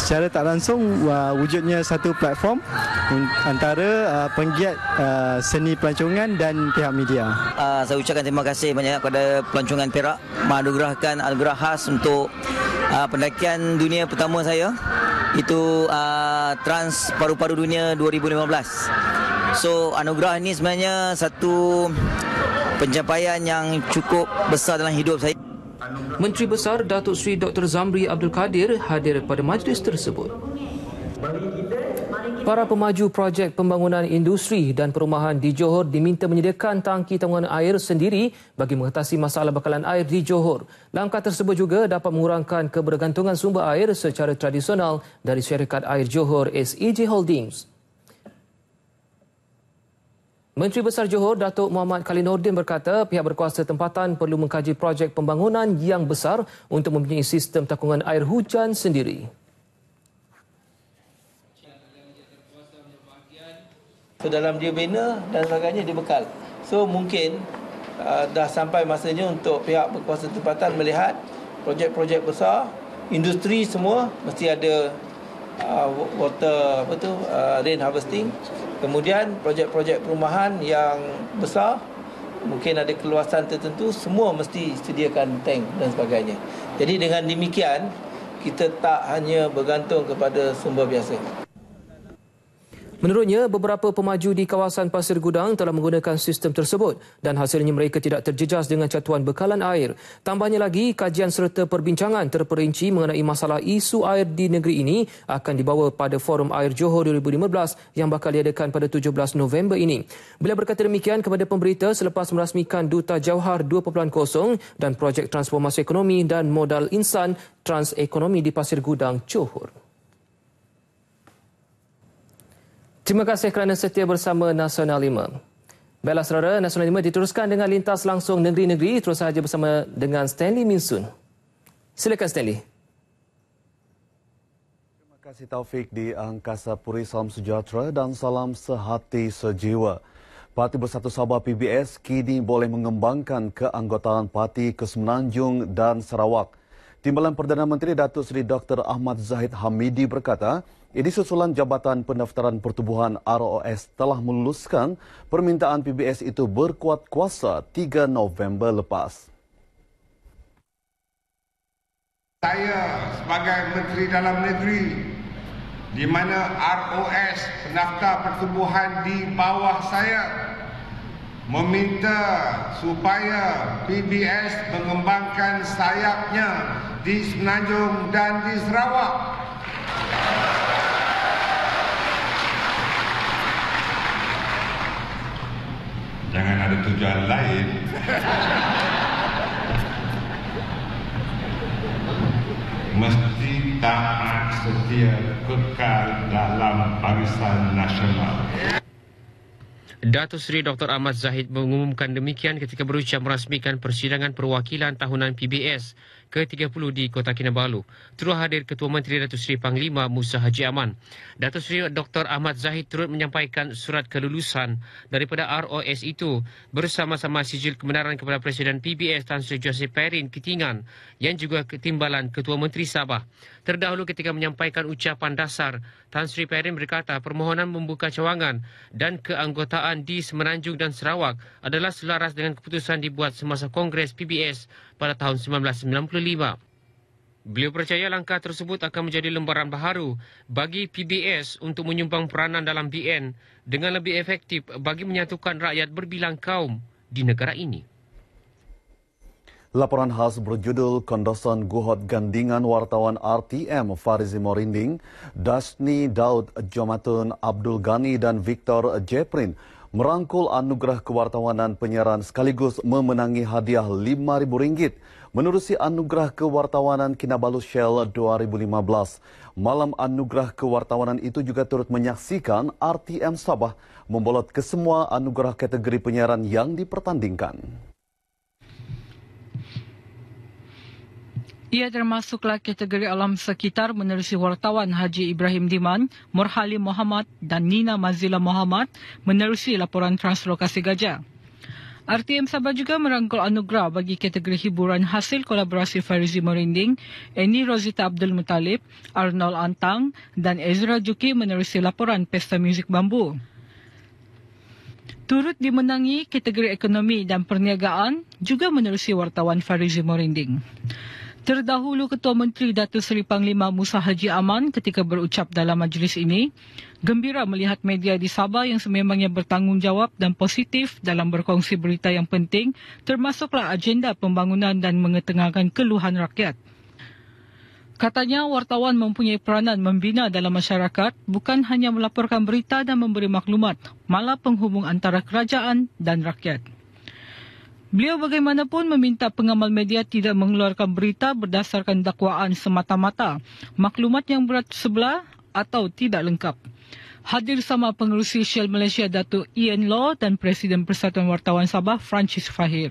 secara tak langsung uh, wujudnya satu platform antara uh, penggiat uh, seni pelancongan dan pihak media.
saya ucapkan terima kasih banyak kepada pelancongan Perak menganugerahkan anugerah khas untuk pendakian dunia pertama saya itu Trans Paru-Paru Dunia 2015. So anugerah ini sebenarnya satu pencapaian yang cukup besar dalam hidup saya.
Menteri Besar Datuk Sri Dr. Zamri Abdul Kadir hadir pada majlis tersebut. Para pemaju projek pembangunan industri dan perumahan di Johor diminta menyediakan tangki tanggungan air sendiri bagi mengatasi masalah bekalan air di Johor. Langkah tersebut juga dapat mengurangkan kebergantungan sumber air secara tradisional dari syarikat air Johor SEG Holdings. Menteri Besar Johor Datuk Muhammad Kalinordin berkata pihak berkuasa tempatan perlu mengkaji projek pembangunan yang besar untuk mempunyai sistem takungan air hujan sendiri.
So, dalam dia bina dan sebagainya dia bekal. So mungkin uh, dah sampai masanya untuk pihak berkuasa tempatan melihat projek-projek besar, industri semua mesti ada uh, water apa tu uh, rain harvesting Kemudian projek-projek perumahan yang besar mungkin ada keluasan tertentu semua mesti sediakan tank dan sebagainya. Jadi dengan demikian kita tak hanya bergantung kepada sumber
biasa.
Menurutnya, beberapa pemaju di kawasan Pasir Gudang telah menggunakan sistem tersebut dan hasilnya mereka tidak terjejas dengan catuan bekalan air. Tambahnya lagi, kajian serta perbincangan terperinci mengenai masalah isu air di negeri ini akan dibawa pada Forum Air Johor 2015 yang bakal diadakan pada 17 November ini. Beliau berkata demikian kepada pemberita selepas merasmikan Duta Jauhar 2.0 dan Projek Transformasi Ekonomi dan Modal Insan trans ekonomi di Pasir Gudang, Johor. Terima kasih kerana setia bersama Nasional 5. Baiklah saudara, Nasional 5 diteruskan dengan lintas langsung negeri-negeri terus saja bersama dengan Stanley Minsun. Silakan Stanley.
Terima kasih Taufik di Angkasa Puri. Salam sejahtera dan salam sehati sejiwa. Parti Bersatu Sabah PBS kini boleh mengembangkan keanggotaan parti ke Semenanjung dan Sarawak. Timbalan Perdana Menteri Datuk Seri Dr. Ahmad Zahid Hamidi berkata, Edisi susulan Jabatan Pendaftaran Pertubuhan ROS telah meluluskan permintaan PBS itu berkuat kuasa 3 November lepas.
Saya sebagai Menteri Dalam Negeri di mana ROS pendaftar pertubuhan di bawah saya meminta supaya PBS mengembangkan sayapnya di Semenanjung dan di Sarawak. Jangan ada tujuan lain
Mesti taat setia kekal dalam barisan nasional Datuk Seri Dr.
Ahmad Zahid mengumumkan demikian ketika berucap merasmikan persidangan perwakilan tahunan PBS ke-30 di Kota Kinabalu. Terus hadir Ketua Menteri Datuk Seri Panglima Musa Haji Aman. Datuk Seri Dr. Ahmad Zahid turut menyampaikan surat kelulusan daripada ROS itu bersama-sama sijil kebenaran kepada Presiden PBS Tan Sri Joseph Perin Kitingan yang juga ketimbalan Ketua Menteri Sabah. Terdahulu ketika menyampaikan ucapan dasar, Tan Sri Perin berkata permohonan membuka cawangan dan keanggotaan di Semenanjung dan Sarawak adalah selaras dengan keputusan dibuat semasa Kongres PBS pada tahun 1995. Beliau percaya langkah tersebut akan menjadi lembaran baharu bagi PBS untuk menyumbang peranan dalam BN dengan lebih efektif bagi menyatukan rakyat berbilang kaum di negara ini.
Laporan khas berjudul Kondosan Guhot Gandingan Wartawan RTM Farizi Morinding, Dasni Daud Jomatun Abdul Ghani dan Victor Jeprin merangkul anugerah kewartawanan penyiaran sekaligus memenangi hadiah RM5,000 menerusi anugerah kewartawanan Kinabalu Shell 2015. Malam anugerah kewartawanan itu juga turut menyaksikan RTM Sabah membolot ke semua anugerah kategori penyiaran yang dipertandingkan.
Ia termasuklah kategori alam sekitar menerusi wartawan Haji Ibrahim Diman, Murhalim Mohamad dan Nina Mazila Mohamad, menerusi laporan translokasi gajah. RTM Sabah juga merangkul anugerah bagi kategori hiburan hasil kolaborasi Farizi Merinding, Eni Rosita Abdul Mutalib, Arnold Antang dan Ezra Juki menerusi laporan Pesta Muzik Bambu. Turut dimenangi kategori ekonomi dan perniagaan juga menerusi wartawan Farizi Morinding. Terdahulu Ketua Menteri Datuk Seri Panglima Musa Haji Aman ketika berucap dalam majlis ini, gembira melihat media di Sabah yang sememangnya bertanggungjawab dan positif dalam berkongsi berita yang penting termasuklah agenda pembangunan dan mengetengahkan keluhan rakyat. Katanya wartawan mempunyai peranan membina dalam masyarakat bukan hanya melaporkan berita dan memberi maklumat, malah penghubung antara kerajaan dan rakyat. Beliau bagaimanapun meminta pengamal media tidak mengeluarkan berita berdasarkan dakwaan semata-mata, maklumat yang berat sebelah atau tidak lengkap. Hadir sama pengurusi Shell Malaysia Datuk Ian Law dan Presiden Persatuan Wartawan Sabah Francis Fahir.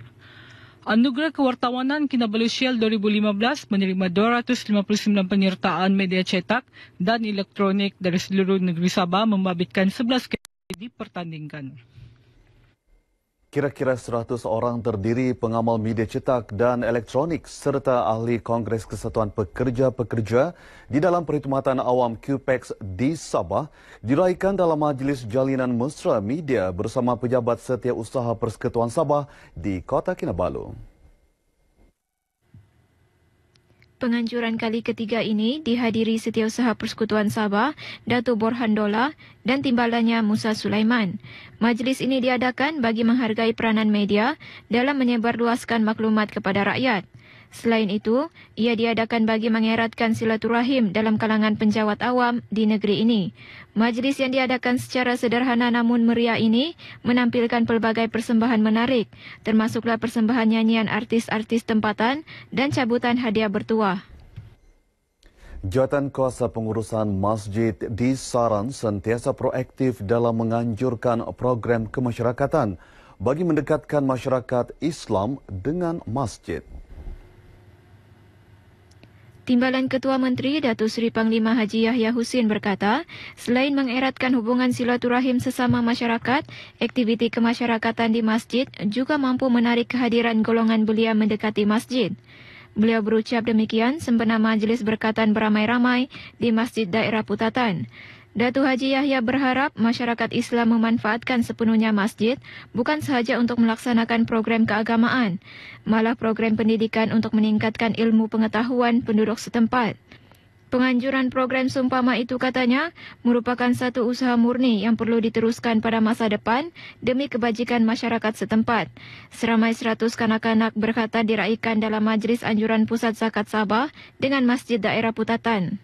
Anugerah Kewartawanan Kinabalu Shell 2015 menerima 259 penyertaan media cetak dan elektronik dari seluruh negeri Sabah membabitkan 11 kategori dipertandingkan.
Kira-kira 100 orang terdiri pengamal media cetak dan elektronik serta ahli Kongres Kesatuan Pekerja-Pekerja di dalam perkhidmatan awam QPEX di Sabah diraihkan dalam Majlis Jalinan Mesra Media bersama pejabat setiausaha Persekutuan Sabah di Kota Kinabalu.
penganjuran kali ketiga ini dihadiri Setiausaha Persekutuan Sabah, Datu Borhan Dola dan timbalannya Musa Sulaiman. Majlis ini diadakan bagi menghargai peranan media dalam menyebarluaskan maklumat kepada rakyat. Selain itu, ia diadakan bagi mengeratkan silaturahim dalam kalangan penjawat awam di negeri ini. Majlis yang diadakan secara sederhana namun meriah ini menampilkan pelbagai persembahan menarik, termasuklah persembahan nyanyian artis-artis tempatan dan cabutan hadiah bertuah.
Jawatan Kuasa Pengurusan Masjid di Saran sentiasa proaktif dalam menganjurkan program kemasyarakatan bagi mendekatkan masyarakat Islam dengan masjid.
Timbalan Ketua Menteri Datuk Seri Panglima Haji Yahya Husin berkata, selain mengeratkan hubungan silaturahim sesama masyarakat, aktiviti kemasyarakatan di masjid juga mampu menarik kehadiran golongan belia mendekati masjid. Beliau berucap demikian sempena majlis berkatan beramai-ramai di Masjid Daerah Putatan. Datu Haji Yahya berharap masyarakat Islam memanfaatkan sepenuhnya masjid bukan sahaja untuk melaksanakan program keagamaan, malah program pendidikan untuk meningkatkan ilmu pengetahuan penduduk setempat. Penganjuran program Sumpama itu katanya merupakan satu usaha murni yang perlu diteruskan pada masa depan demi kebajikan masyarakat setempat. Seramai 100 kanak-kanak berkata diraikan dalam Majlis Anjuran Pusat Zakat Sabah dengan Masjid Daerah Putatan.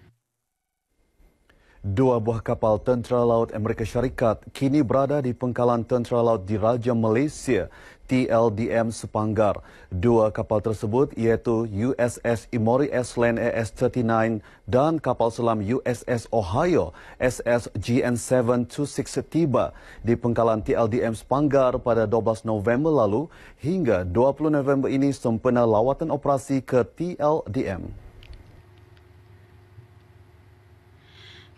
Dua buah kapal tentera laut Amerika Syarikat kini berada di pengkalan tentera laut di Raja Malaysia, TLDM Sepanggar. Dua kapal tersebut iaitu USS Imori Land AS-39 dan kapal selam USS Ohio SS GN-726 tiba di pengkalan TLDM Sepanggar pada 12 November lalu hingga 20 November ini sempena lawatan operasi ke TLDM.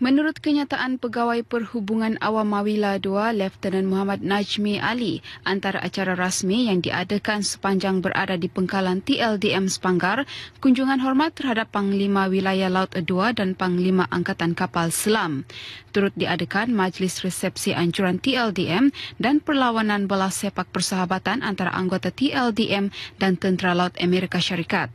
Menurut kenyataan Pegawai Perhubungan Awam Mawila II, Leftenan Muhammad Najmi Ali, antara acara rasmi yang diadakan sepanjang berada di pengkalan TLDM Sepanggar, kunjungan hormat terhadap Panglima Wilayah Laut II dan Panglima Angkatan Kapal Selam. Turut diadakan Majlis Resepsi Anjuran TLDM dan perlawanan belas sepak persahabatan antara anggota TLDM dan Tentera Laut Amerika Syarikat.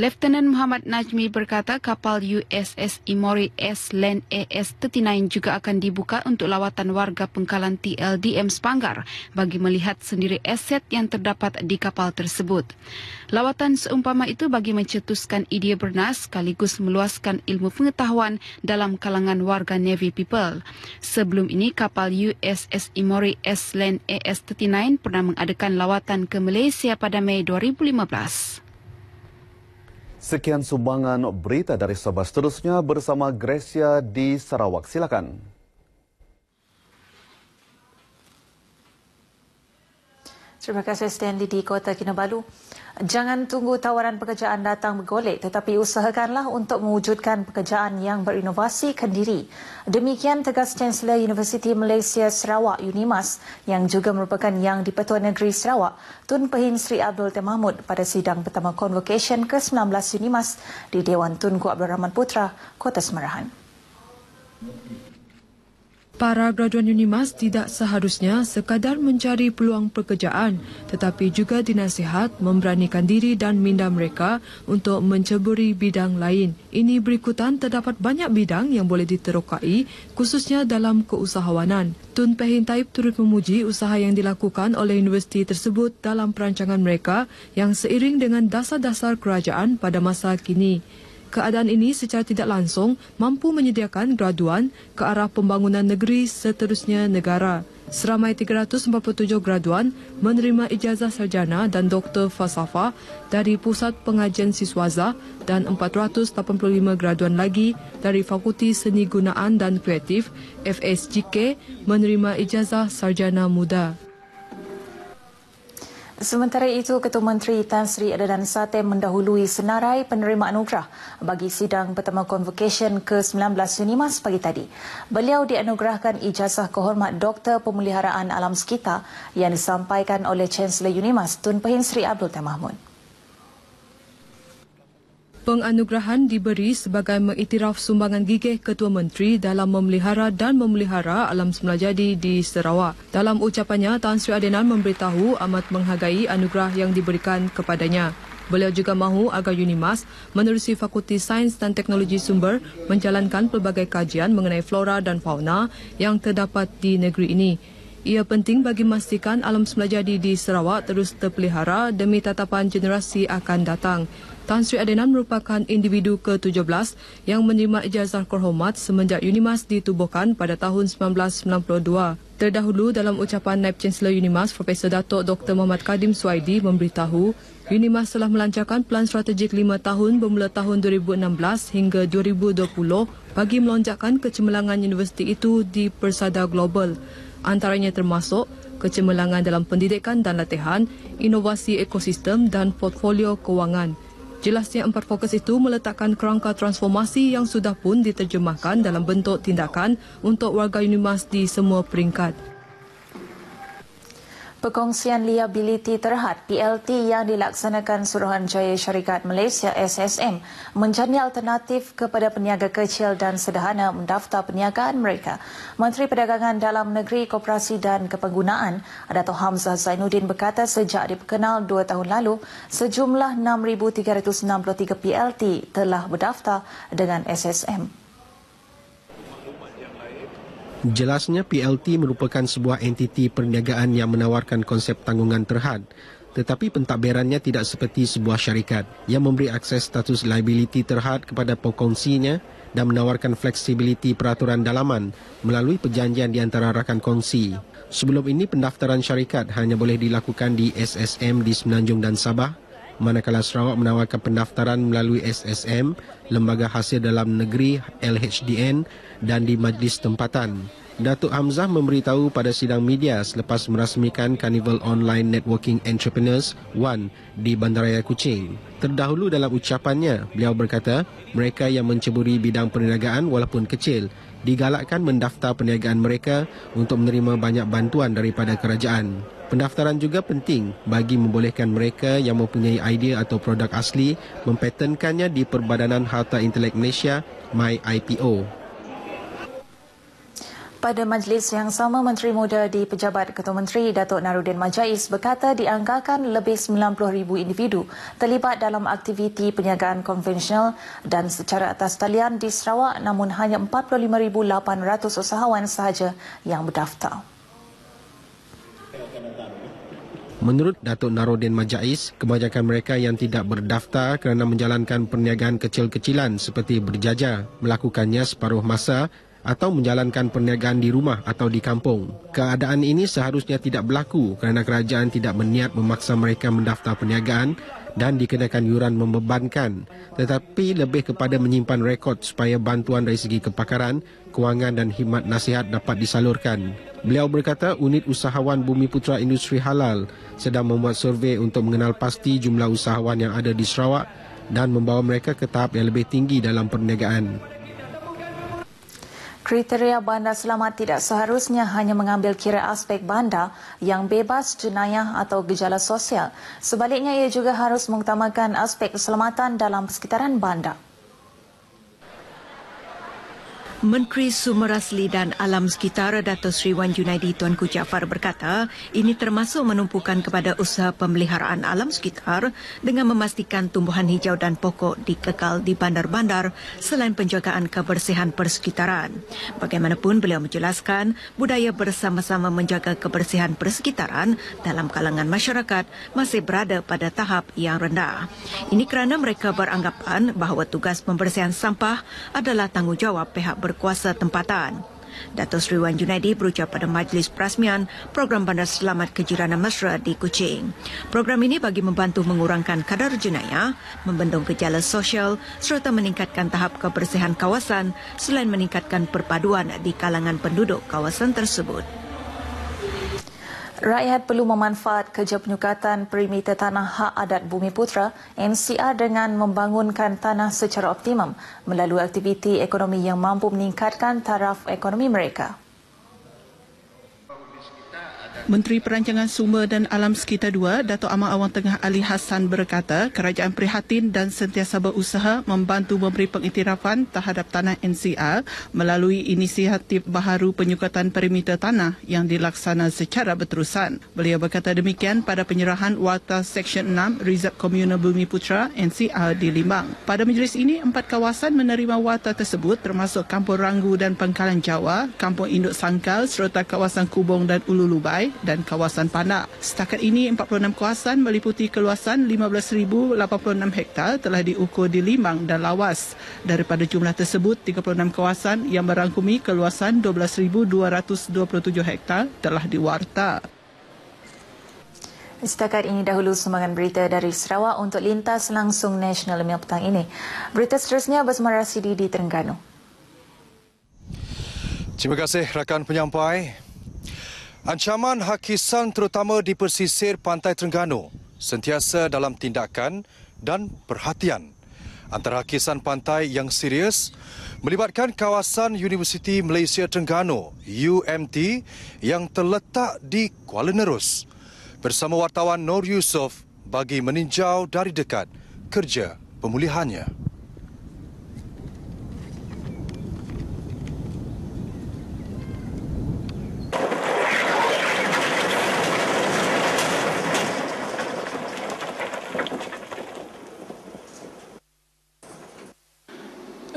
Letnan Muhammad Najmi berkata kapal USS Imori S Land AS 39 juga akan dibuka untuk lawatan warga pengkalan TLDM Sepanggar bagi melihat sendiri aset yang terdapat di kapal tersebut. Lawatan seumpama itu bagi mencetuskan idea bernas sekaligus meluaskan ilmu pengetahuan dalam kalangan warga Navy people. Sebelum ini kapal USS Imori S Land AS 39 pernah mengadakan lawatan ke Malaysia pada Mei 2015.
Sekian sumbangan berita dari Sabah seterusnya bersama Gresia di Sarawak. Silakan.
Terima kasih Stanley di Kota Kinabalu. Jangan tunggu tawaran pekerjaan datang bergolek tetapi usahakanlah untuk mewujudkan pekerjaan yang berinovasi kendiri. Demikian tegas Chancellor University Malaysia Sarawak UNIMAS yang juga merupakan Yang di-Pertua Negeri Sarawak Tun Pehin Sri Abdul Temahmud pada sidang pertama convocation ke-19 UNIMAS di Dewan Tunku Abdul Rahman Putra, Kota Semarahan
para graduan UNIMAS tidak seharusnya sekadar mencari peluang pekerjaan tetapi juga dinasihat memberanikan diri dan minda mereka untuk menceburi bidang lain. Ini berikutan terdapat banyak bidang yang boleh diterokai khususnya dalam keusahawanan. Tun Pehin Taib turut memuji usaha yang dilakukan oleh universiti tersebut dalam perancangan mereka yang seiring dengan dasar-dasar kerajaan pada masa kini keadaan ini secara tidak langsung mampu menyediakan graduan ke arah pembangunan negeri seterusnya negara. Seramai 347 graduan menerima ijazah sarjana dan doktor falsafa dari Pusat Pengajian Siswaza dan 485 graduan lagi dari Fakulti Seni Gunaan dan Kreatif FSGK menerima ijazah sarjana muda.
Sementara itu, Ketua Menteri Tan Sri Adnan Satem mendahului senarai penerima anugerah bagi sidang pertama convocation ke-19 Unimas pagi tadi. Beliau dianugerahkan ijazah kehormat Doktor Pemeliharaan Alam Sekitar yang disampaikan oleh Chancellor Unimas Tun Pahin Sri Abdul Tan Mahmud
penganugerahan diberi sebagai mengiktiraf sumbangan gigih Ketua Menteri dalam memelihara dan memelihara alam semula jadi di Sarawak. Dalam ucapannya, Tan Sri Adenan memberitahu amat menghargai anugerah yang diberikan kepadanya. Beliau juga mahu agar Unimas menerusi Fakulti Sains dan Teknologi Sumber menjalankan pelbagai kajian mengenai flora dan fauna yang terdapat di negeri ini. Ia penting bagi memastikan alam semula jadi di Sarawak terus terpelihara demi tatapan generasi akan datang. Tan Sri Adenan merupakan individu ke-17 yang menerima ijazah kehormat semenjak UNIMAS ditubuhkan pada tahun 1992. Terdahulu dalam ucapan Naib Chancellor UNIMAS, Profesor Datuk Dr. Muhammad Kadim Suaidi memberitahu, UNIMAS telah melancarkan pelan strategik 5 tahun bermula tahun 2016 hingga 2020 bagi melonjakkan kecemerlangan universiti itu di persada global. Antaranya termasuk kecemerlangan dalam pendidikan dan latihan, inovasi ekosistem dan portfolio kewangan. Jelasnya empat fokus itu meletakkan kerangka transformasi yang sudah pun diterjemahkan dalam bentuk tindakan untuk warga Unimas di semua peringkat.
Pengkongsian Liabiliti terhad PLT yang dilaksanakan Suruhanjaya Syarikat Malaysia SSM menjadi alternatif kepada peniaga kecil dan sederhana mendaftar perniagaan mereka. Menteri Perdagangan Dalam Negeri, Koperasi dan Kepenggunaan, Dato' Hamzah Zainuddin berkata sejak diperkenal dua tahun lalu, sejumlah 6,363 PLT telah berdaftar dengan SSM.
Jelasnya PLT merupakan sebuah entiti perniagaan yang menawarkan konsep tanggungan terhad tetapi pentadbirannya tidak seperti sebuah syarikat yang memberi akses status liability terhad kepada pengkongsinya dan menawarkan fleksibiliti peraturan dalaman melalui perjanjian di antara rakan kongsi. Sebelum ini pendaftaran syarikat hanya boleh dilakukan di SSM di Semenanjung dan Sabah manakala Sarawak menawarkan pendaftaran melalui SSM, Lembaga Hasil Dalam Negeri LHDN dan di majlis tempatan. Datuk Hamzah memberitahu pada sidang media selepas merasmikan Carnival Online Networking Entrepreneurs One di Bandaraya Kuching. Terdahulu dalam ucapannya, beliau berkata, mereka yang menceburi bidang perniagaan walaupun kecil, digalakkan mendaftar perniagaan mereka untuk menerima banyak bantuan daripada kerajaan. Pendaftaran juga penting bagi membolehkan mereka yang mempunyai idea atau produk asli mempatenkannya di Perbadanan Harta Intelek Malaysia, MyIPO.
Pada majlis yang sama, Menteri Muda di Pejabat Ketua Menteri Datuk Narudin Majais berkata dianggarkan lebih 90,000 individu terlibat dalam aktiviti perniagaan konvensional dan secara atas talian di Sarawak namun hanya 45,800 usahawan sahaja yang berdaftar.
Ya? Menurut Datuk Narodin Majais, kebanyakan mereka yang tidak berdaftar kerana menjalankan perniagaan kecil-kecilan seperti berjaja, melakukannya separuh masa atau menjalankan perniagaan di rumah atau di kampung. Keadaan ini seharusnya tidak berlaku kerana kerajaan tidak berniat memaksa mereka mendaftar perniagaan dan dikenakan yuran membebankan tetapi lebih kepada menyimpan rekod supaya bantuan dari segi kepakaran, kewangan dan khidmat nasihat dapat disalurkan. Beliau berkata unit usahawan Bumi Putra Industri Halal sedang membuat survei untuk mengenal pasti jumlah usahawan yang ada di Sarawak dan membawa mereka ke tahap yang lebih tinggi dalam perniagaan.
Kriteria bandar selamat tidak seharusnya hanya mengambil kira aspek bandar yang bebas jenayah atau gejala sosial. Sebaliknya ia juga harus mengutamakan aspek keselamatan dalam persekitaran bandar.
Menteri Sumber
Rasli dan Alam Sekitar Dato Sri Wan Junaidi Tuanku Jaafar berkata, ini termasuk menumpukan kepada usaha pemeliharaan alam sekitar dengan memastikan tumbuhan hijau dan pokok dikekal di bandar-bandar selain penjagaan kebersihan persekitaran. Bagaimanapun beliau menjelaskan, budaya bersama-sama menjaga kebersihan persekitaran dalam kalangan masyarakat masih berada pada tahap yang rendah. Ini kerana mereka beranggapan bahawa tugas pembersihan sampah adalah tanggungjawab pihak ber- berkuasa tempatan. Datuk Sri Wan Junaidi berucap pada majlis perasmian program bandar selamat kejiranan mesra di Kuching. Program ini bagi membantu mengurangkan kadar jenayah, membendung gejala sosial serta meningkatkan tahap kebersihan kawasan selain meningkatkan perpaduan di kalangan penduduk kawasan tersebut. Rakyat perlu memanfaat kerja penyukatan perimeter tanah hak adat Bumi Putra NCR dengan membangunkan tanah secara optimum melalui aktiviti ekonomi yang mampu meningkatkan taraf ekonomi
mereka. Menteri Perancangan Sumber dan Alam Sekitar 2, Datuk Amar Awang Tengah Ali Hassan berkata, kerajaan prihatin dan sentiasa berusaha membantu memberi pengiktirafan terhadap tanah NCA melalui inisiatif baharu penyukatan perimeter tanah yang dilaksana secara berterusan. Beliau berkata demikian pada penyerahan Warta Seksyen 6 Rizab Komunal Bumi Putra NCA di Limbang. Pada majlis ini, empat kawasan menerima Warta tersebut termasuk Kampung Ranggu dan Pengkalan Jawa, Kampung Induk Sangkal serta kawasan Kubong dan Ulu Lubai dan kawasan panak. Setakat ini, 46 kawasan meliputi keluasan 15,086 hektar telah diukur di Limang dan Lawas. Daripada jumlah tersebut, 36 kawasan yang merangkumi keluasan 12,227 hektar telah diwarta.
Setakat ini dahulu sumbangan berita dari Sarawak untuk lintas langsung nasional lima petang ini. Berita seterusnya bersama Rasidi di Terengganu.
Terima kasih rakan penyampai. Ancaman hakisan terutama di pesisir pantai Terengganu sentiasa dalam tindakan dan perhatian. Antara hakisan pantai yang serius melibatkan kawasan Universiti Malaysia Terengganu UMT yang terletak di Kuala Nerus. Bersama wartawan Nur Yusof bagi meninjau dari dekat kerja pemulihannya.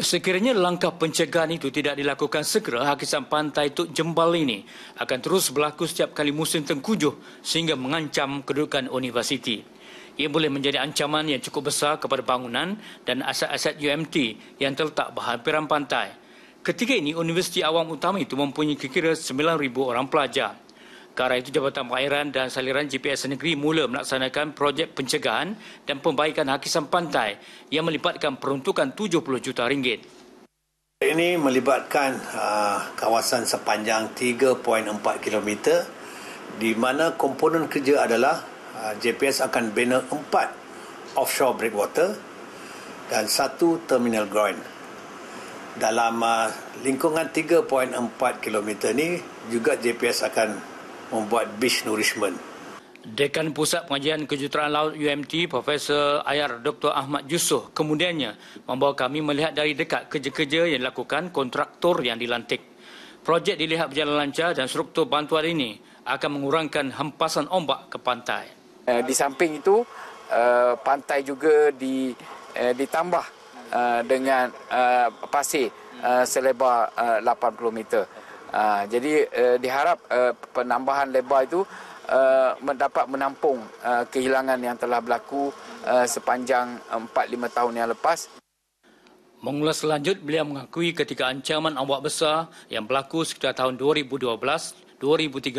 Sekiranya langkah pencegahan itu tidak dilakukan segera, hakisan pantai Tuk Jembal ini akan terus berlaku setiap kali musim tengkujuh sehingga mengancam kedudukan universiti. Ia boleh menjadi ancaman yang cukup besar kepada bangunan dan aset-aset UMT yang terletak berhampiran pantai. Ketika ini, Universiti Awam Utama itu mempunyai kira-kira 9,000 orang pelajar. Kerana itu Jabatan Perairan dan Saliran GPS Negeri mula melaksanakan projek pencegahan dan pembaikan hakisan pantai yang melibatkan peruntukan 70 juta ringgit. Ini melibatkan aa, uh, kawasan sepanjang 3.4 km di mana komponen kerja adalah aa, uh, GPS akan bina empat offshore breakwater dan satu terminal groin. Dalam aa, uh, lingkungan 3.4 km ini juga GPS akan membuat beach nourishment. Dekan Pusat Pengajian Kejuruteraan Laut UMT Profesor Ayar Dr Ahmad Jusoh, kemudiannya membawa kami melihat dari dekat kerja-kerja yang dilakukan kontraktor yang dilantik. Projek dilihat berjalan lancar dan struktur bantuan ini akan mengurangkan hempasan ombak ke pantai. Eh, di samping itu eh, pantai juga eh, ditambah dengan pasir selebar 80 meter. Ha, jadi uh, diharap uh, penambahan lebar itu uh, eh, dapat
menampung uh, kehilangan yang telah berlaku uh, sepanjang 4-5 tahun yang lepas.
Mengulas lanjut, beliau mengakui ketika ancaman awak besar yang berlaku sekitar tahun 2012, 2013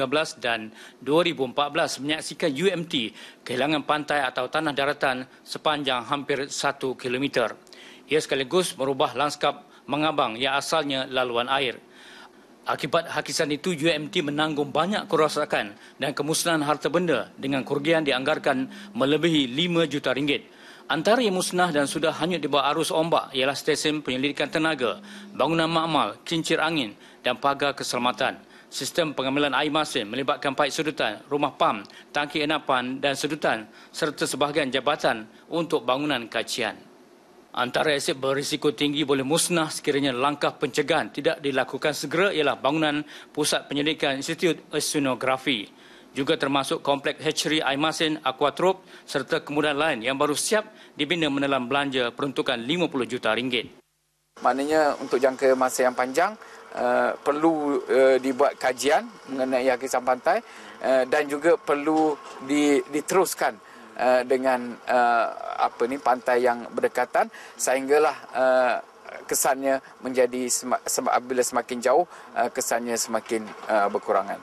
dan 2014 menyaksikan UMT kehilangan pantai atau tanah daratan sepanjang hampir 1 kilometer. Ia sekaligus merubah lanskap mengabang yang asalnya laluan air. Akibat hakisan itu, UMT menanggung banyak kerosakan dan kemusnahan harta benda dengan kerugian dianggarkan melebihi 5 juta ringgit. Antara yang musnah dan sudah hanyut di bawah arus ombak ialah stesen penyelidikan tenaga, bangunan makmal, kincir angin dan pagar keselamatan. Sistem pengambilan air masin melibatkan paik sedutan, rumah pam, tangki enapan dan sedutan serta sebahagian jabatan untuk bangunan kajian. Antara aset berisiko tinggi boleh musnah sekiranya langkah pencegahan tidak dilakukan segera ialah bangunan Pusat Penyelidikan Institut Oceanografi. Juga termasuk kompleks hatchery Aimasin Aquatrop serta kemudahan lain yang baru siap dibina menelan belanja peruntukan 50 juta ringgit.
Maknanya untuk jangka masa yang panjang uh, perlu
uh, dibuat kajian mengenai kisah pantai uh, dan juga perlu di, diteruskan Eh, dengan uh, apa ni pantai yang berdekatan sehinggalah uh, kesannya menjadi sem- bila semakin jauh uh, kesannya semakin uh, berkurangan.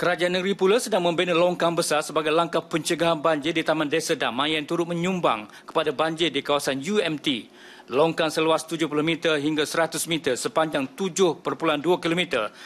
Kerajaan negeri pula sedang membina longkang besar sebagai langkah pencegahan banjir di Taman Desa Damai yang turut menyumbang kepada banjir di kawasan UMT. Longkang seluas 70 meter hingga 100 meter sepanjang 7.2 km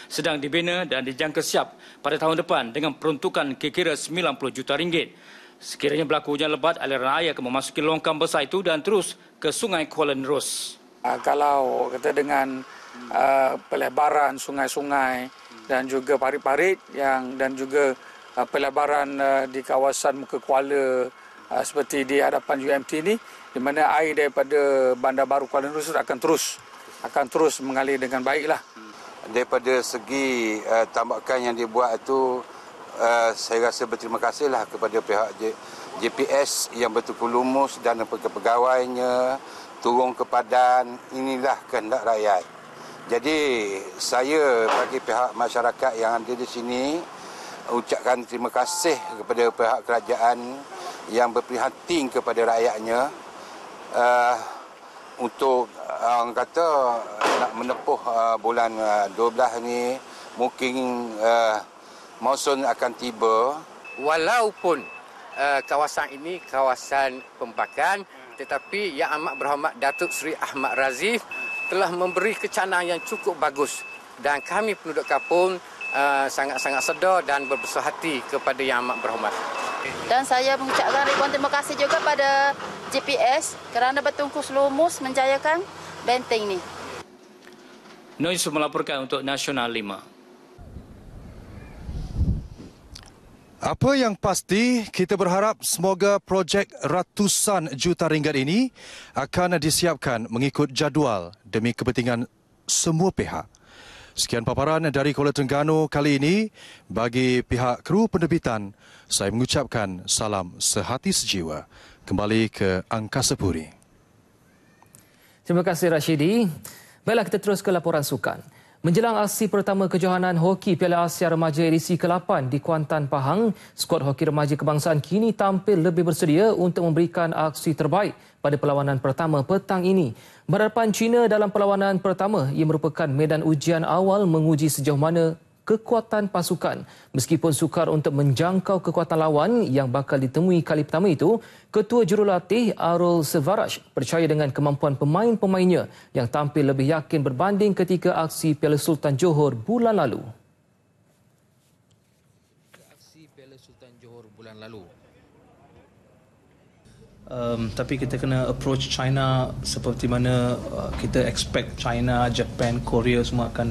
sedang dibina dan dijangka siap pada tahun depan dengan peruntukan kira-kira 90 juta ringgit. Sekiranya berlaku hujan lebat, aliran air akan memasuki longkang besar itu dan terus ke Sungai Kuala Nerus. Ah, kalau kita dengan uh, pelebaran sungai-sungai dan juga parit-parit yang dan juga uh, pelebaran uh, di kawasan muka Kuala uh, seperti di hadapan UMT ini di mana air daripada Bandar Baru Kuala Nerus akan terus akan terus mengalir dengan baiklah.
Daripada segi uh, tambakan yang dibuat itu Eh, saya rasa berterima kasihlah kepada pihak J- JPS yang betul-betul lumus dan pegawainya turun ke padan inilah kehendak rakyat. Jadi saya bagi pihak masyarakat yang ada di sini ucapkan terima kasih kepada pihak kerajaan yang berprihatin kepada rakyatnya uh, untuk eh, orang uh, kata nak menepuh uh, bulan uh, 12
ni mungkin uh, monsun akan tiba. Walaupun uh, kawasan ini kawasan pembakan hmm. tetapi Yang Amat Berhormat Datuk Seri Ahmad Razif telah memberi kecanaan yang cukup bagus dan kami penduduk kampung uh, sangat-sangat sedar dan berbesar hati kepada Yang Amat Berhormat.
Dan saya mengucapkan ribuan terima kasih juga pada GPS kerana bertungkus lumus menjayakan benteng ini.
Noise melaporkan untuk Nasional 5.
Apa yang pasti, kita berharap semoga projek ratusan juta ringgit ini akan disiapkan mengikut jadual demi kepentingan semua pihak. Sekian paparan dari Kuala Terengganu kali ini. Bagi pihak kru penerbitan, saya mengucapkan salam sehati sejiwa. Kembali ke Angkasa Puri.
Terima kasih Rashidi. Baiklah kita terus ke laporan sukan. Menjelang aksi pertama kejohanan hoki Piala Asia Remaja edisi ke-8 di Kuantan, Pahang, skuad hoki remaja kebangsaan kini tampil lebih bersedia untuk memberikan aksi terbaik pada perlawanan pertama petang ini. Berhadapan China dalam perlawanan pertama, ia merupakan medan ujian awal menguji sejauh mana kekuatan pasukan. Meskipun sukar untuk menjangkau kekuatan lawan yang bakal ditemui kali pertama itu, Ketua Jurulatih Arul Sevaraj percaya dengan kemampuan pemain-pemainnya yang tampil lebih yakin berbanding ketika aksi Piala Sultan Johor bulan lalu. Aksi Piala Sultan Johor bulan lalu. Um, tapi kita kena approach China seperti mana uh, kita expect China, Japan, Korea semua akan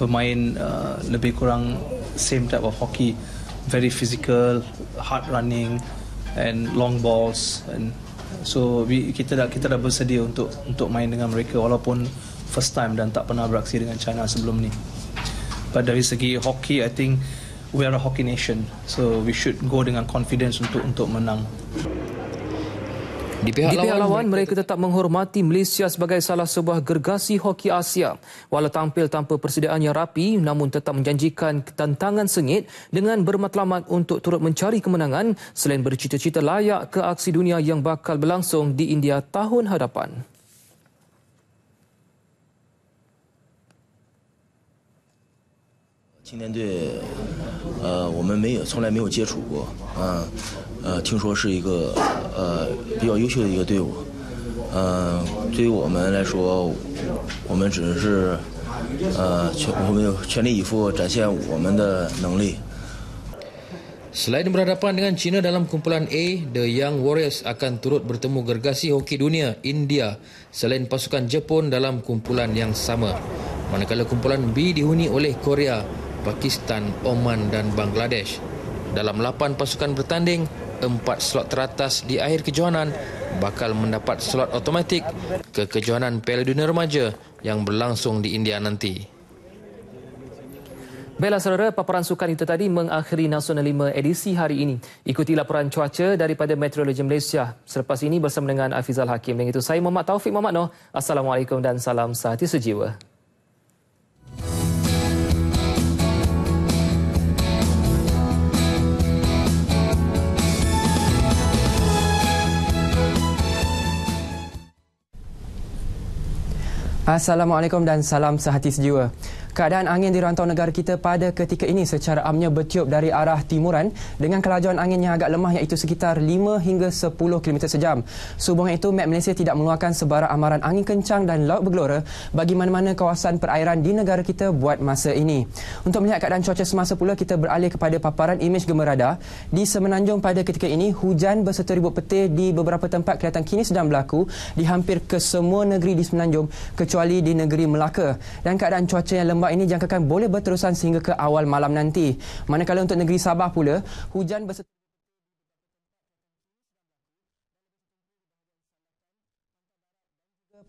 pemain uh, lebih kurang same type of hockey very physical hard running and long balls and so we, kita dah kita dah bersedia untuk untuk main dengan mereka walaupun first time dan tak pernah beraksi dengan China sebelum ni but dari segi hockey I think we are a hockey nation so we should go dengan confidence untuk untuk menang di pihak, di pihak lawan, lawan mereka tetap menghormati Malaysia sebagai salah sebuah gergasi hoki Asia. Walau tampil tanpa persediaan yang rapi, namun tetap menjanjikan tantangan sengit dengan bermatlamat untuk turut mencari kemenangan selain bercita-cita layak ke aksi dunia yang bakal berlangsung di India tahun hadapan. 青年队，呃，我们没有从来没有接触过，啊，呃，听说是一个呃比较优秀的一个队伍，呃，对于我们来说，我们只是呃全我们全力以赴展现我们的能力。Selain berhadapan dengan
China dalam kumpulan A, The Young Warriors akan turut bertemu gergasi hoki dunia India selain pasukan Jepun dalam kumpulan yang sama. Manakala kumpulan B dihuni oleh Korea, Pakistan, Oman dan Bangladesh. Dalam lapan pasukan bertanding, empat slot teratas di akhir kejohanan bakal mendapat slot otomatik ke kejohanan Piala Dunia Remaja yang berlangsung di India nanti.
Baiklah saudara, paparan sukan itu tadi mengakhiri Nasional 5 edisi hari ini. Ikuti laporan cuaca daripada Meteorologi Malaysia. Selepas ini bersama dengan Afizal Hakim. Dengan itu saya Muhammad Taufik Muhammad Noh. Assalamualaikum dan salam sehati sejiwa.
Assalamualaikum dan salam sehati sejiwa. Keadaan angin di rantau negara kita pada ketika ini secara amnya bertiup dari arah timuran dengan kelajuan angin yang agak lemah iaitu sekitar 5 hingga 10 km sejam. Sehubungan itu, Met Malaysia tidak mengeluarkan sebarang amaran angin kencang dan laut bergelora bagi mana-mana kawasan perairan di negara kita buat masa ini. Untuk melihat keadaan cuaca semasa pula, kita beralih kepada paparan imej gemerada. Di Semenanjung pada ketika ini, hujan berserta ribut petir di beberapa tempat kelihatan kini sedang berlaku di hampir ke semua negeri di Semenanjung kecuali di negeri Melaka. Dan keadaan cuaca yang lembab gempak ini jangkakan boleh berterusan sehingga ke awal malam nanti. Manakala untuk negeri Sabah pula, hujan berserta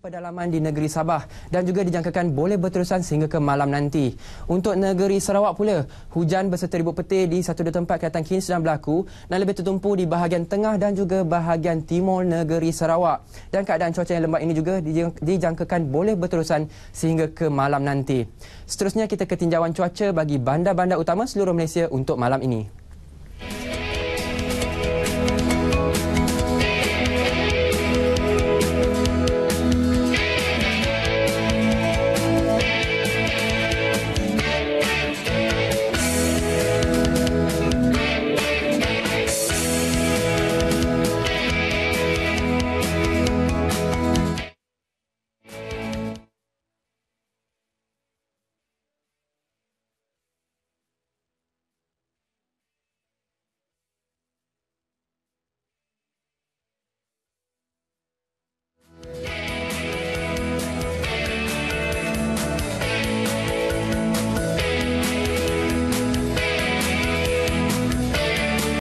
pedalaman di negeri Sabah dan juga dijangkakan boleh berterusan sehingga ke malam nanti. Untuk negeri Sarawak pula, hujan berserta ribut petir di satu dua tempat kaitan kini sedang berlaku dan lebih tertumpu di bahagian tengah dan juga bahagian timur negeri Sarawak. Dan keadaan cuaca yang lembab ini juga dijangkakan boleh berterusan sehingga ke malam nanti. Seterusnya kita ketinjauan cuaca bagi bandar-bandar utama seluruh Malaysia untuk malam ini.